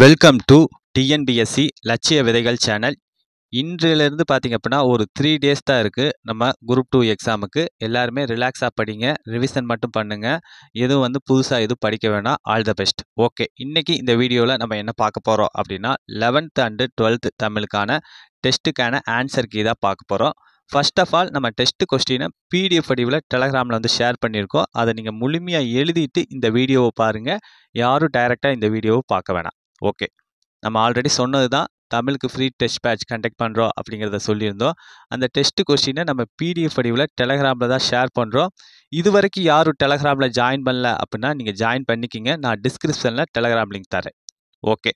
welcome to TNPSC லட்சிய விதைகள் channel இன்றிலிருந்து பார்த்திங்க அப்படின்னா ஒரு த்ரீ டேஸ் தான் இருக்குது நம்ம குரூப் டூ எக்ஸாமுக்கு எல்லாருமே ரிலாக்ஸாக படிங்க ரிவிஷன் மட்டும் பண்ணுங்கள் எதுவும் வந்து புதுசாக எதுவும் படிக்க வேணாம் ஆல் த பெஸ்ட் ஓகே இன்றைக்கி இந்த வீடியோவில் நம்ம என்ன பார்க்க போகிறோம் அப்படின்னா லெவன்த் அண்டு டுவெல்த் தமிழுக்கான டெஸ்ட்டுக்கான ஆன்சர் கீ தான் பார்க்க போகிறோம் ஃபர்ஸ்ட் ஆஃப் ஆல் நம்ம டெஸ்ட் கொஸ்டினை பிடிஎஃப் வடிவில் டெலகிராமில் வந்து ஷேர் பண்ணியிருக்கோம் அதை நீங்கள் முழுமையாக எழுதிட்டு இந்த வீடியோவை பாருங்கள் யாரும் டைரெக்டாக இந்த வீடியோவை பார்க்க வேணாம் ஓகே நம்ம ஆல்ரெடி சொன்னது தான் தமிழுக்கு ஃப்ரீ டெஸ்ட் பேட்ச் கண்டக்ட் பண்ணுறோம் அப்படிங்கிறத சொல்லியிருந்தோம் அந்த டெஸ்ட் கொஸ்டினை நம்ம பிடிஎஃப் வடிவில் டெலகிராமில் தான் ஷேர் பண்ணுறோம் இது வரைக்கும் யாரும் டெலகிராமில் ஜாயின் பண்ணல அப்படின்னா நீங்கள் ஜாயின் பண்ணிக்கிங்க நான் டிஸ்கிரிப்ஷனில் டெலகிராம் லிங்க் தரேன் ஓகே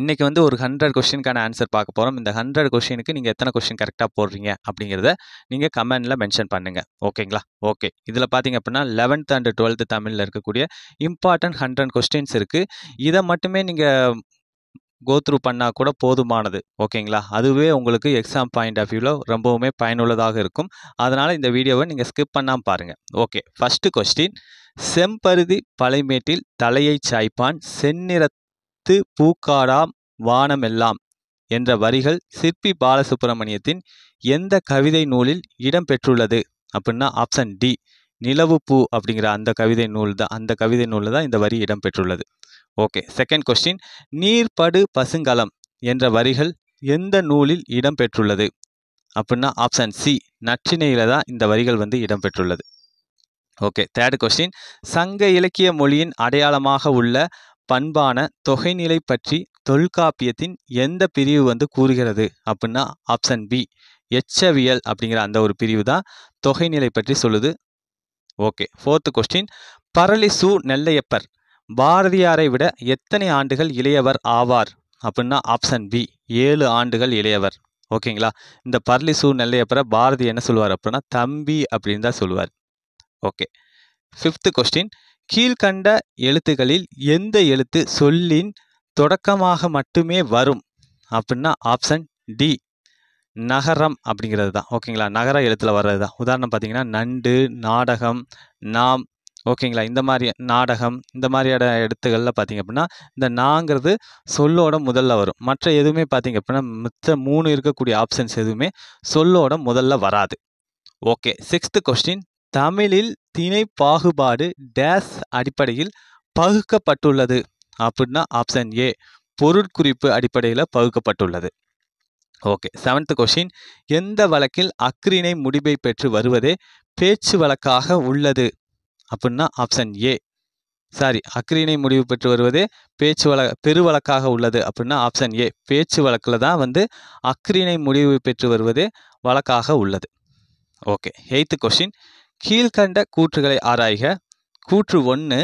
இன்றைக்கி வந்து ஒரு ஹண்ட்ரட் கொஷினுக்கான ஆன்சர் பார்க்க போகிறோம் இந்த ஹண்ட்ரட் கொஷினுக்கு நீங்கள் எத்தனை கொஷின் கரெக்டாக போடுறீங்க அப்படிங்கிறத நீங்கள் கமெண்டில் மென்ஷன் பண்ணுங்கள் ஓகேங்களா ஓகே இதில் பார்த்தீங்க அப்படின்னா லெவன்த் அண்ட் டுவெல்த்து தமிழில் இருக்கக்கூடிய இம்பார்ட்டன்ட் ஹண்ட்ரட் கொஸ்டின்ஸ் இருக்குது இதை மட்டுமே நீங்கள் கோத்ரூ பண்ணால் கூட போதுமானது ஓகேங்களா அதுவே உங்களுக்கு எக்ஸாம் பாயிண்ட் ஆஃப் வியூவில் ரொம்பவுமே பயனுள்ளதாக இருக்கும் அதனால் இந்த வீடியோவை நீங்கள் ஸ்கிப் பண்ணாமல் பாருங்கள் ஓகே ஃபஸ்ட்டு கொஸ்டின் செம்பருதி பழைமேட்டில் தலையை சாய்ப்பான் செந்நிற பூத்து பூக்காராம் வானமெல்லாம் என்ற வரிகள் சிற்பி பாலசுப்பிரமணியத்தின் எந்த கவிதை நூலில் இடம்பெற்றுள்ளது அப்படின்னா ஆப்ஷன் டி நிலவு பூ அப்படிங்கிற அந்த கவிதை நூல் தான் அந்த கவிதை நூலில் தான் இந்த வரி இடம்பெற்றுள்ளது ஓகே செகண்ட் கொஸ்டின் நீர்படு பசுங்கலம் என்ற வரிகள் எந்த நூலில் இடம்பெற்றுள்ளது அப்படின்னா ஆப்ஷன் சி நற்றினையில் தான் இந்த வரிகள் வந்து இடம்பெற்றுள்ளது ஓகே தேர்ட் கொஸ்டின் சங்க இலக்கிய மொழியின் அடையாளமாக உள்ள பண்பான தொகைநிலை பற்றி தொல்காப்பியத்தின் எந்த பிரிவு வந்து கூறுகிறது அப்படின்னா ஆப்ஷன் பி எச்சவியல் அப்படிங்கிற அந்த ஒரு பிரிவு தான் தொகைநிலை பற்றி சொல்லுது ஓகே ஃபோர்த்து கொஸ்டின் பரளி சு நெல்லையப்பர் பாரதியாரை விட எத்தனை ஆண்டுகள் இளையவர் ஆவார் அப்படின்னா ஆப்ஷன் பி ஏழு ஆண்டுகள் இளையவர் ஓகேங்களா இந்த பரளி சு நெல்லையப்பரை பாரதி என்ன சொல்லுவார் அப்படின்னா தம்பி அப்படின்னு தான் சொல்லுவார் ஓகே ஃபிஃப்த்து கொஸ்டின் கீழ்கண்ட எழுத்துக்களில் எந்த எழுத்து சொல்லின் தொடக்கமாக மட்டுமே வரும் அப்படின்னா ஆப்ஷன் டி நகரம் அப்படிங்கிறது தான் ஓகேங்களா நகர எழுத்தில் வர்றது தான் உதாரணம் பார்த்தீங்கன்னா நண்டு நாடகம் நாம் ஓகேங்களா இந்த மாதிரி நாடகம் இந்த மாதிரியான இடத்துகளில் பார்த்தீங்க அப்படின்னா இந்த நாங்கிறது சொல்லோட முதல்ல வரும் மற்ற எதுவுமே பார்த்திங்க அப்படின்னா மித்த மூணு இருக்கக்கூடிய ஆப்ஷன்ஸ் எதுவுமே சொல்லோட முதல்ல வராது ஓகே சிக்ஸ்த்து கொஸ்டின் தமிழில் திணை பாகுபாடு டேஸ் அடிப்படையில் பகுக்கப்பட்டுள்ளது அப்படின்னா ஆப்ஷன் ஏ பொருட்குறிப்பு அடிப்படையில் பகுக்கப்பட்டுள்ளது ஓகே செவன்த் கொஷின் எந்த வழக்கில் அக்ரிணை முடிவை பெற்று வருவதே பேச்சு வழக்காக உள்ளது அப்படின்னா ஆப்ஷன் ஏ சாரி அக்ரிணை முடிவு பெற்று வருவதே பேச்சு வழ பெரு வழக்காக உள்ளது அப்படின்னா ஆப்ஷன் ஏ பேச்சு வழக்கில் தான் வந்து அக்ரிணை முடிவு பெற்று வருவதே வழக்காக உள்ளது ஓகே எயித்து கொஷின் கீழ்கண்ட கூற்றுகளை ஆராய்க கூற்று ஒன்று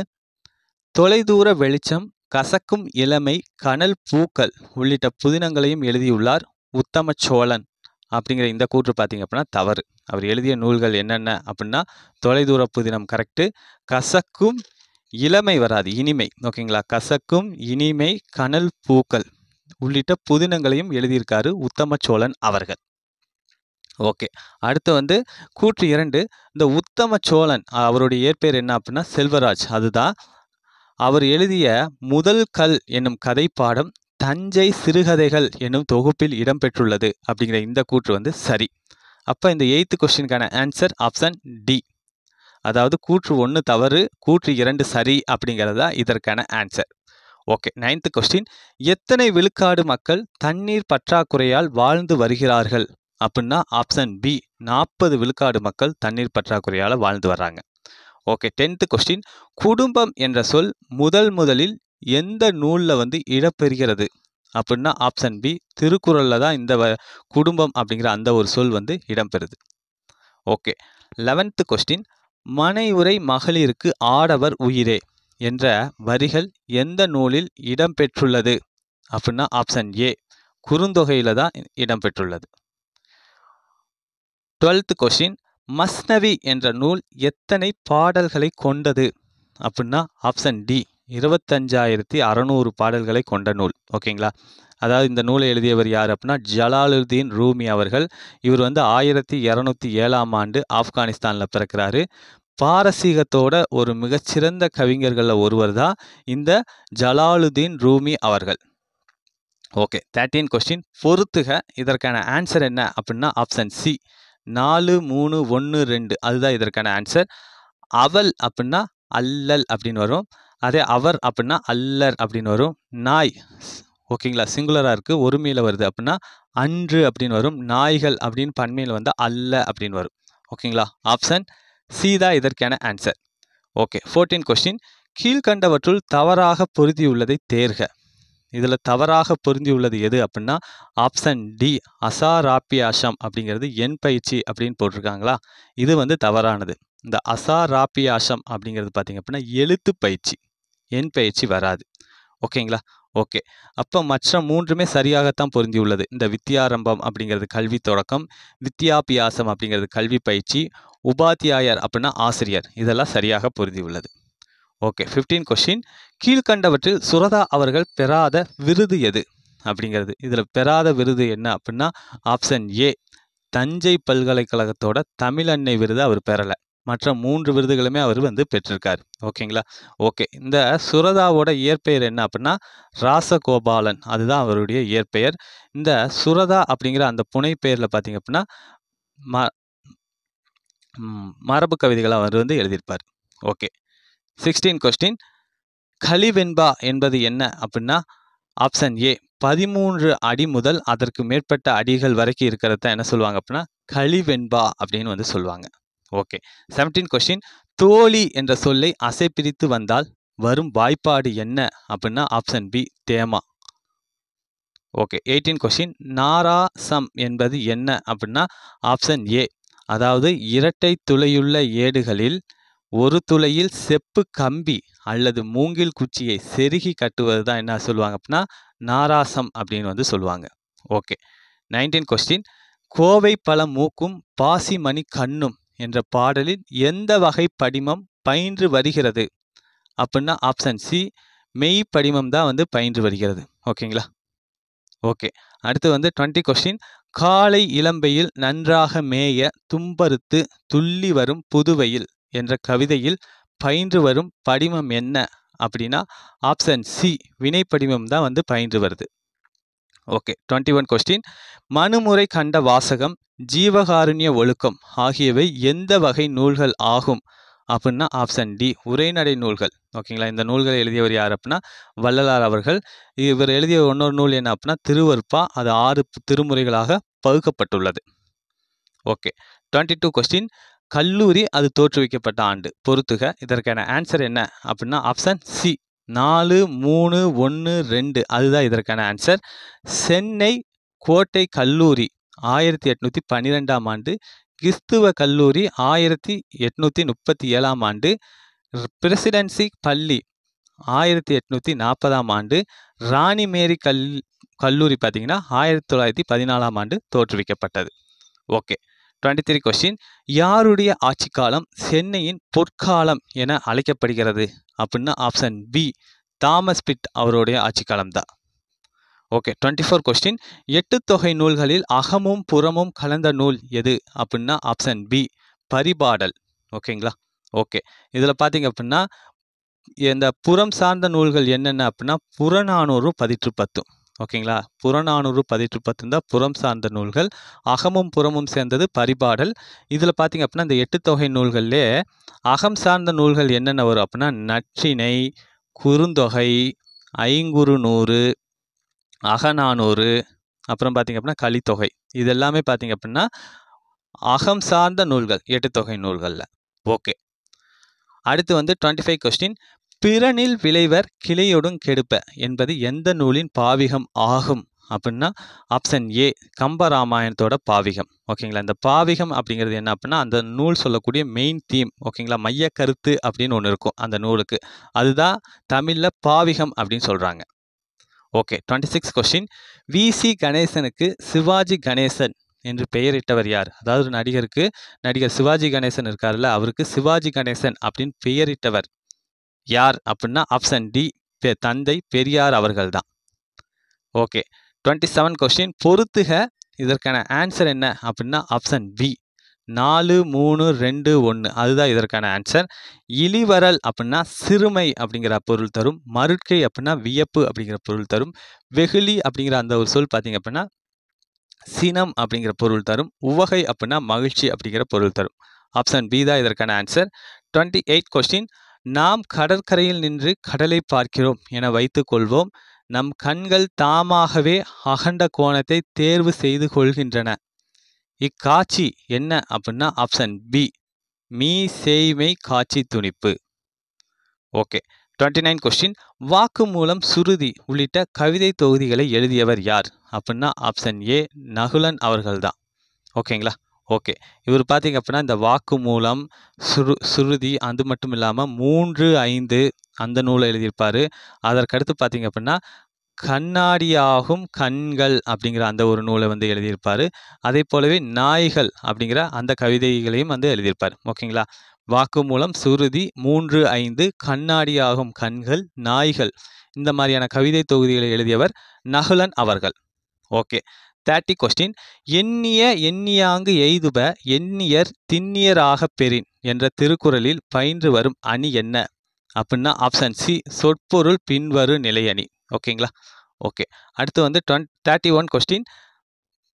தொலைதூர வெளிச்சம் கசக்கும் இளமை கனல் பூக்கள் உள்ளிட்ட புதினங்களையும் எழுதியுள்ளார் உத்தம சோழன் அப்படிங்கிற இந்த கூற்று பார்த்தீங்க அப்படின்னா தவறு அவர் எழுதிய நூல்கள் என்னென்ன அப்படின்னா தொலைதூர புதினம் கரெக்டு கசக்கும் இளமை வராது இனிமை ஓகேங்களா கசக்கும் இனிமை கனல் பூக்கள் உள்ளிட்ட புதினங்களையும் எழுதியிருக்காரு உத்தம சோழன் அவர்கள் ஓகே அடுத்து வந்து கூற்று இரண்டு இந்த உத்தம சோழன் அவருடைய இயற்பெயர் என்ன அப்படின்னா செல்வராஜ் அதுதான் அவர் எழுதிய முதல் கல் என்னும் கதை பாடம் தஞ்சை சிறுகதைகள் என்னும் தொகுப்பில் இடம்பெற்றுள்ளது அப்படிங்கிற இந்த கூற்று வந்து சரி அப்போ இந்த எயித்து கொஸ்டினுக்கான ஆன்சர் ஆப்ஷன் டி அதாவது கூற்று ஒன்று தவறு கூற்று இரண்டு சரி அப்படிங்கிறது தான் இதற்கான ஆன்சர் ஓகே நைன்த்து கொஸ்டின் எத்தனை விழுக்காடு மக்கள் தண்ணீர் பற்றாக்குறையால் வாழ்ந்து வருகிறார்கள் அப்படின்னா ஆப்ஷன் பி நாற்பது விழுக்காடு மக்கள் தண்ணீர் பற்றாக்குறையால் வாழ்ந்து வர்றாங்க ஓகே டென்த்து கொஸ்டின் குடும்பம் என்ற சொல் முதல் முதலில் எந்த நூலில் வந்து இடப்பெறுகிறது அப்படின்னா ஆப்ஷன் பி திருக்குறளில் தான் இந்த குடும்பம் அப்படிங்கிற அந்த ஒரு சொல் வந்து இடம்பெறுது ஓகே லெவன்த்து கொஸ்டின் மனைவுரை மகளிருக்கு ஆடவர் உயிரே என்ற வரிகள் எந்த நூலில் இடம்பெற்றுள்ளது அப்படின்னா ஆப்ஷன் ஏ குறுந்தொகையில் தான் இடம்பெற்றுள்ளது டுவெல்த் கொஷின் மஸ்னவி என்ற நூல் எத்தனை பாடல்களை கொண்டது அப்படின்னா ஆப்ஷன் டி இருபத்தஞ்சாயிரத்தி அறநூறு பாடல்களை கொண்ட நூல் ஓகேங்களா அதாவது இந்த நூலை எழுதியவர் யார் அப்படின்னா ஜலாலுதீன் ரூமி அவர்கள் இவர் வந்து ஆயிரத்தி இரநூத்தி ஏழாம் ஆண்டு ஆப்கானிஸ்தானில் பிறக்கிறாரு பாரசீகத்தோட ஒரு மிகச்சிறந்த கவிஞர்களில் ஒருவர் தான் இந்த ஜலாலுதீன் ரூமி அவர்கள் ஓகே தேர்ட்டீன் கொஸ்டின் பொறுத்துக இதற்கான ஆன்சர் என்ன அப்படின்னா ஆப்ஷன் சி நாலு மூணு ஒன்று ரெண்டு அதுதான் இதற்கான ஆன்சர் அவல் அப்படின்னா அல்லல் அப்படின்னு வரும் அதே அவர் அப்படின்னா அல்லர் அப்படின்னு வரும் நாய் ஓகேங்களா சிங்குலராக இருக்குது ஒருமையில் வருது அப்படின்னா அன்று அப்படின்னு வரும் நாய்கள் அப்படின்னு பன்மையில் வந்து அல்ல அப்படின்னு வரும் ஓகேங்களா ஆப்ஷன் சி தான் இதற்கான ஆன்சர் ஓகே ஃபோர்டீன் கொஸ்டின் கீழ்கண்டவற்றுள் தவறாக பொருதியுள்ளதை தேர்க இதில் தவறாக பொருந்தி உள்ளது எது அப்படின்னா ஆப்ஷன் டி அசாராப்பியாசம் அப்படிங்கிறது எண் பயிற்சி அப்படின்னு போட்டிருக்காங்களா இது வந்து தவறானது இந்த அசாராப்பியாசம் அப்படிங்கிறது பார்த்திங்க அப்படின்னா எழுத்து பயிற்சி எண் பயிற்சி வராது ஓகேங்களா ஓகே அப்போ மற்ற மூன்றுமே சரியாகத்தான் பொருந்தி உள்ளது இந்த வித்தியாரம்பம் அப்படிங்கிறது கல்வி தொடக்கம் வித்தியாபியாசம் அப்படிங்கிறது கல்வி பயிற்சி உபாத்தியாயர் அப்படின்னா ஆசிரியர் இதெல்லாம் சரியாக பொருந்தி உள்ளது ஓகே ஃபிஃப்டீன் கொஷின் கீழ்கண்டவற்றில் சுரதா அவர்கள் பெறாத விருது எது அப்படிங்கிறது இதில் பெறாத விருது என்ன அப்படின்னா ஆப்ஷன் ஏ தஞ்சை பல்கலைக்கழகத்தோட தமிழன்னை விருது அவர் பெறலை மற்ற மூன்று விருதுகளுமே அவர் வந்து பெற்றிருக்கார் ஓகேங்களா ஓகே இந்த சுரதாவோட இயற்பெயர் என்ன அப்படின்னா ராசகோபாலன் அதுதான் அவருடைய இயற்பெயர் இந்த சுரதா அப்படிங்கிற அந்த புனை பெயரில் பார்த்தீங்க அப்படின்னா ம மரபு கவிதைகளை அவர் வந்து எழுதியிருப்பார் ஓகே சிக்ஸ்டீன் கொஸ்டின் கலிவெண்பா என்பது என்ன அப்படின்னா ஆப்ஷன் ஏ பதிமூன்று அடி முதல் அதற்கு மேற்பட்ட அடிகள் வரைக்கும் இருக்கிறத என்ன சொல்லுவாங்க அப்படின்னா கழிவெண்பா அப்படின்னு வந்து சொல்லுவாங்க ஓகே செவன்டீன் கொஸ்டின் தோழி என்ற சொல்லை அசை பிரித்து வந்தால் வரும் வாய்ப்பாடு என்ன அப்படின்னா ஆப்ஷன் பி தேமா ஓகே எயிட்டீன் கொஸ்டின் நாராசம் என்பது என்ன அப்படின்னா ஆப்ஷன் ஏ அதாவது இரட்டை துளையுள்ள ஏடுகளில் ஒரு துளையில் செப்பு கம்பி அல்லது மூங்கில் குச்சியை செருகி கட்டுவது தான் என்ன சொல்லுவாங்க அப்படின்னா நாராசம் அப்படின்னு வந்து சொல்லுவாங்க ஓகே நைன்டீன் கொஸ்டின் கோவை பல மூக்கும் பாசிமணி கண்ணும் என்ற பாடலில் எந்த வகை படிமம் பயின்று வருகிறது அப்படின்னா ஆப்ஷன் சி மெய் படிமம் தான் வந்து பயின்று வருகிறது ஓகேங்களா ஓகே அடுத்து வந்து டுவெண்ட்டி கொஸ்டின் காலை இளம்பையில் நன்றாக மேய தும்பருத்து துள்ளி வரும் புதுவையில் என்ற கவிதையில் பயின்று வரும் படிமம் என்ன அப்படின்னா ஆப்ஷன் சி வினை படிமம் தான் வந்து பயின்று வருது ஓகே டுவெண்ட்டி ஒன் கொஸ்டின் மனுமுறை கண்ட வாசகம் ஜீவகாருண்ய ஒழுக்கம் ஆகியவை எந்த வகை நூல்கள் ஆகும் அப்படின்னா ஆப்ஷன் டி உரைநடை நூல்கள் ஓகேங்களா இந்த நூல்களை எழுதியவர் யார் அப்படின்னா வள்ளலார் அவர்கள் இவர் எழுதிய இன்னொரு நூல் என்ன அப்படின்னா திருவருப்பா அது ஆறு திருமுறைகளாக பகுக்கப்பட்டுள்ளது ஓகே டுவெண்ட்டி டூ கொஸ்டின் கல்லூரி அது தோற்றுவிக்கப்பட்ட ஆண்டு பொறுத்துக இதற்கான ஆன்சர் என்ன அப்படின்னா ஆப்ஷன் சி நாலு மூணு ஒன்று ரெண்டு அதுதான் இதற்கான ஆன்சர் சென்னை கோட்டை கல்லூரி ஆயிரத்தி எட்நூற்றி பன்னிரெண்டாம் ஆண்டு கிறிஸ்துவ கல்லூரி ஆயிரத்தி எட்நூற்றி முப்பத்தி ஏழாம் ஆண்டு பிரசிடென்சி பள்ளி ஆயிரத்தி எட்நூற்றி நாற்பதாம் ஆண்டு ராணி மேரி கல் கல்லூரி பார்த்தீங்கன்னா ஆயிரத்தி தொள்ளாயிரத்தி பதினாலாம் ஆண்டு தோற்றுவிக்கப்பட்டது ஓகே டுவெண்ட்டி த்ரீ கொஸ்டின் யாருடைய ஆட்சி காலம் சென்னையின் பொற்காலம் என அழைக்கப்படுகிறது அப்படின்னா ஆப்ஷன் பி தாமஸ் பிட் அவருடைய ஆட்சி காலம் ஓகே டுவெண்ட்டி ஃபோர் கொஸ்டின் எட்டு தொகை நூல்களில் அகமும் புறமும் கலந்த நூல் எது அப்படின்னா ஆப்ஷன் பி பரிபாடல் ஓகேங்களா ஓகே இதில் பார்த்தீங்க அப்படின்னா இந்த புறம் சார்ந்த நூல்கள் என்னென்ன அப்படின்னா புறநானூறு பதிற்று பத்தும் ஓகேங்களா புறநானூறு பதிற்று பத்துந்தா புறம் சார்ந்த நூல்கள் அகமும் புறமும் சேர்ந்தது பரிபாடல் இதில் பார்த்திங்க அப்படின்னா இந்த எட்டு தொகை நூல்கள்லே அகம் சார்ந்த நூல்கள் என்னென்ன வரும் அப்படின்னா நற்றினை குறுந்தொகை ஐங்குறு நூறு அகநானூறு அப்புறம் பார்த்திங்க அப்படின்னா கலித்தொகை இது எல்லாமே பார்த்திங்க அப்படின்னா அகம் சார்ந்த நூல்கள் எட்டு தொகை நூல்களில் ஓகே அடுத்து வந்து டுவெண்ட்டி ஃபைவ் கொஸ்டின் பிறனில் விளைவர் கிளையொடும் கெடுப்ப என்பது எந்த நூலின் பாவிகம் ஆகும் அப்படின்னா ஆப்ஷன் ஏ கம்பராமாயணத்தோட பாவிகம் ஓகேங்களா இந்த பாவிகம் அப்படிங்கிறது என்ன அப்படின்னா அந்த நூல் சொல்லக்கூடிய மெயின் தீம் ஓகேங்களா மைய கருத்து அப்படின்னு ஒன்று இருக்கும் அந்த நூலுக்கு அதுதான் தமிழில் பாவிகம் அப்படின்னு சொல்கிறாங்க okay twenty six question V C கணேசனுக்கு சிவாஜி கணேசன் என்று பெயரிட்டவர் யார் அதாவது நடிகருக்கு நடிகர் சிவாஜி கணேசன் இருக்கார்ல அவருக்கு சிவாஜி கணேசன் அப்படின்னு பெயரிட்டவர் யார் அப்படின்னா ஆப்ஷன் டி தந்தை பெரியார் அவர்கள் தான் ஓகே டுவெண்ட்டி செவன் கொஸ்டின் பொறுத்துக இதற்கான ஆன்சர் என்ன அப்படின்னா ஆப்ஷன் பி நாலு மூணு ரெண்டு ஒன்று அதுதான் இதற்கான ஆன்சர் இழிவரல் அப்படின்னா சிறுமை அப்படிங்கிற பொருள் தரும் மறுக்கை அப்படின்னா வியப்பு அப்படிங்கிற பொருள் தரும் வெகுளி அப்படிங்கிற அந்த ஒரு சொல் பார்த்திங்க அப்படின்னா சினம் அப்படிங்கிற பொருள் தரும் உவகை அப்படின்னா மகிழ்ச்சி அப்படிங்கிற பொருள் தரும் ஆப்ஷன் பி தான் இதற்கான ஆன்சர் டுவெண்ட்டி எயிட் கொஸ்டின் நாம் கடற்கரையில் நின்று கடலை பார்க்கிறோம் என வைத்துக்கொள்வோம் நம் கண்கள் தாமாகவே அகண்ட கோணத்தை தேர்வு செய்து கொள்கின்றன இக்காட்சி என்ன அப்படின்னா ஆப்ஷன் பி மீ செய்மை காட்சி துணிப்பு ஓகே டுவெண்ட்டி நைன் கொஸ்டின் வாக்கு மூலம் சுருதி உள்ளிட்ட கவிதை தொகுதிகளை எழுதியவர் யார் அப்படின்னா ஆப்ஷன் ஏ நகுலன் அவர்கள்தான் ஓகேங்களா ஓகே இவர் பார்த்திங்க அப்படின்னா இந்த வாக்கு மூலம் சுரு சுருதி அது மட்டும் இல்லாமல் மூன்று ஐந்து அந்த நூலை எழுதியிருப்பார் அதற்கடுத்து பார்த்தீங்க அப்படின்னா கண்ணாடியாகும் கண்கள் அப்படிங்கிற அந்த ஒரு நூலை வந்து எழுதியிருப்பார் அதே போலவே நாய்கள் அப்படிங்கிற அந்த கவிதைகளையும் வந்து எழுதியிருப்பார் ஓகேங்களா வாக்கு மூலம் சுருதி மூன்று ஐந்து கண்ணாடியாகும் கண்கள் நாய்கள் இந்த மாதிரியான கவிதை தொகுதிகளை எழுதியவர் நகுலன் அவர்கள் ஓகே தேர்ட்டி கொஸ்டின் எண்ணிய எண்ணியாங்கு எய்துப எண்ணியர் திண்ணியராகப் பெறின் என்ற திருக்குறளில் பயின்று வரும் அணி என்ன அப்படின்னா ஆப்ஷன் சி சொற்பொருள் நிலை நிலையணி ஓகேங்களா ஓகே அடுத்து வந்து டுவென் தேர்ட்டி ஒன் கொஸ்டின்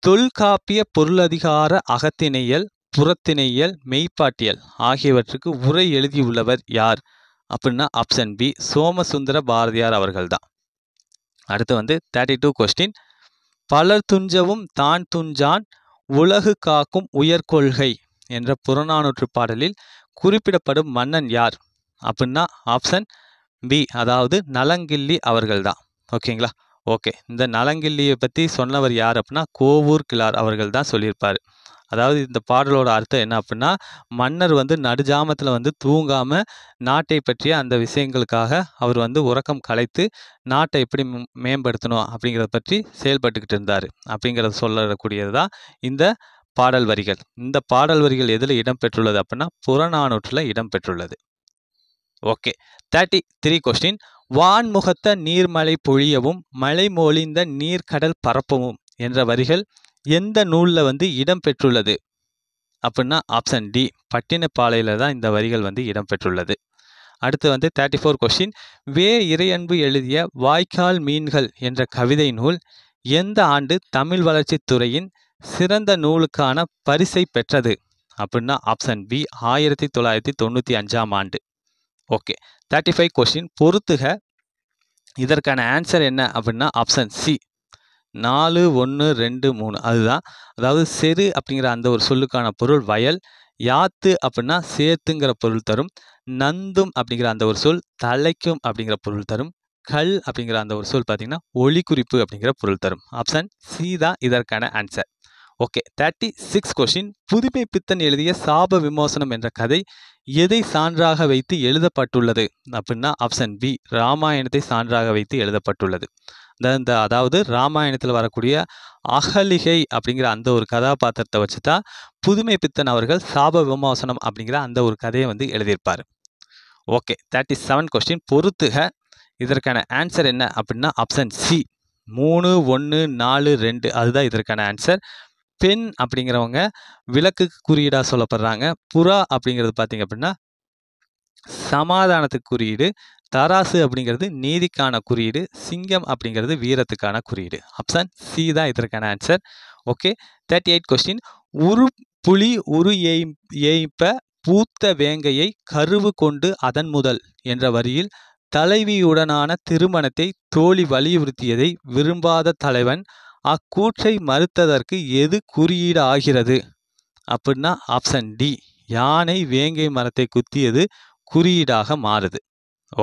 தொல்காப்பிய பொருளதிகார அகத்திணையல் புறத்திணையல் மெய்ப்பாட்டியல் ஆகியவற்றுக்கு உரை எழுதியுள்ளவர் யார் அப்படின்னா ஆப்ஷன் பி சோமசுந்தர பாரதியார் அவர்கள்தான் அடுத்து வந்து தேர்ட்டி டூ கொஸ்டின் பலர் துஞ்சவும் தான் துஞ்சான் உலகு காக்கும் உயர்கொள்கை என்ற புறநானூற்று பாடலில் குறிப்பிடப்படும் மன்னன் யார் அப்படின்னா ஆப்ஷன் பி அதாவது நலங்கிள்ளி அவர்கள்தான் ஓகேங்களா ஓகே இந்த நலங்கிள்ளியை பற்றி சொன்னவர் யார் அப்படின்னா கோவூர் கிளார் அவர்கள் தான் சொல்லியிருப்பார் அதாவது இந்த பாடலோட அர்த்தம் என்ன அப்படின்னா மன்னர் வந்து நடுஜாமத்தில் வந்து தூங்காமல் நாட்டை பற்றிய அந்த விஷயங்களுக்காக அவர் வந்து உறக்கம் கலைத்து நாட்டை எப்படி மேம்படுத்தணும் அப்படிங்கிறத பற்றி செயல்பட்டுக்கிட்டு இருந்தார் அப்படிங்கிறத சொல்லக்கூடியது தான் இந்த பாடல் வரிகள் இந்த பாடல் வரிகள் எதில் இடம்பெற்றுள்ளது அப்படின்னா புறநானூற்றில் இடம்பெற்றுள்ளது ஓகே தேர்ட்டி த்ரீ கொஸ்டின் வான்முகத்த நீர்மலை பொழியவும் மலை மொழிந்த நீர்க்கடல் பரப்பவும் என்ற வரிகள் எந்த நூலில் வந்து இடம் பெற்றுள்ளது அப்படின்னா ஆப்ஷன் டி பட்டினப்பாளையில் தான் இந்த வரிகள் வந்து இடம்பெற்றுள்ளது அடுத்து வந்து தேர்ட்டி ஃபோர் கொஷின் வே இறையன்பு எழுதிய வாய்க்கால் மீன்கள் என்ற கவிதை நூல் எந்த ஆண்டு தமிழ் வளர்ச்சித்துறையின் சிறந்த நூலுக்கான பரிசை பெற்றது அப்படின்னா ஆப்ஷன் பி ஆயிரத்தி தொள்ளாயிரத்தி தொண்ணூற்றி அஞ்சாம் ஆண்டு ஓகே தேர்ட்டி ஃபைவ் கொஷின் பொறுத்துக இதற்கான ஆன்சர் என்ன அப்படின்னா ஆப்ஷன் சி நாலு ஒன்று ரெண்டு மூணு அதுதான் அதாவது செரு அப்படிங்கிற அந்த ஒரு சொல்லுக்கான பொருள் வயல் யாத்து அப்படின்னா சேத்துங்கிற பொருள் தரும் நந்தும் அப்படிங்கிற அந்த ஒரு சொல் தலைக்கும் அப்படிங்கிற பொருள் தரும் கல் அப்படிங்கிற அந்த ஒரு சொல் பார்த்தீங்கன்னா ஒளி குறிப்பு அப்படிங்கிற பொருள் தரும் ஆப்ஷன் சி தான் இதற்கான answer okay thirty six question புதுமை பித்தன் எழுதிய சாப விமோசனம் என்ற கதை எதை சான்றாக வைத்து எழுதப்பட்டுள்ளது அப்படின்னா ஆப்ஷன் பி ராமாயணத்தை சான்றாக வைத்து எழுதப்பட்டுள்ளது இந்த அதாவது ராமாயணத்தில் வரக்கூடிய அகலிகை அப்படிங்கிற அந்த ஒரு கதாபாத்திரத்தை வச்சு தான் புதுமை பித்தன் அவர்கள் சாப விமோசனம் அப்படிங்கிற அந்த ஒரு கதையை வந்து எழுதியிருப்பார் ஓகே தேர்ட்டி செவன் கொஸ்டின் பொறுத்துக இதற்கான ஆன்சர் என்ன அப்படின்னா ஆப்ஷன் சி மூணு ஒன்று நாலு ரெண்டு அதுதான் இதற்கான ஆன்சர் பெண் அப்படிங்கிறவங்க விளக்கு குறியீடாக சொல்லப்படுறாங்க புறா அப்படிங்கிறது பார்த்தீங்க அப்படின்னா சமாதானத்துக்கு குறியீடு தராசு அப்படிங்கிறது நீதிக்கான குறியீடு சிங்கம் அப்படிங்கிறது வீரத்துக்கான குறியீடு ஆப்ஷன் சி தான் இதற்கான answer okay thirty eight question உரு புலி உரு ஏய் ஏய்ப்ப பூத்த வேங்கையை கருவு கொண்டு அதன் முதல் என்ற வரியில் தலைவியுடனான திருமணத்தை தோழி வலியுறுத்தியதை விரும்பாத தலைவன் அக்கூற்றை மறுத்ததற்கு எது குறியீடு ஆகிறது அப்படின்னா ஆப்ஷன் டி யானை வேங்கை மரத்தை குத்தியது குறியீடாக மாறுது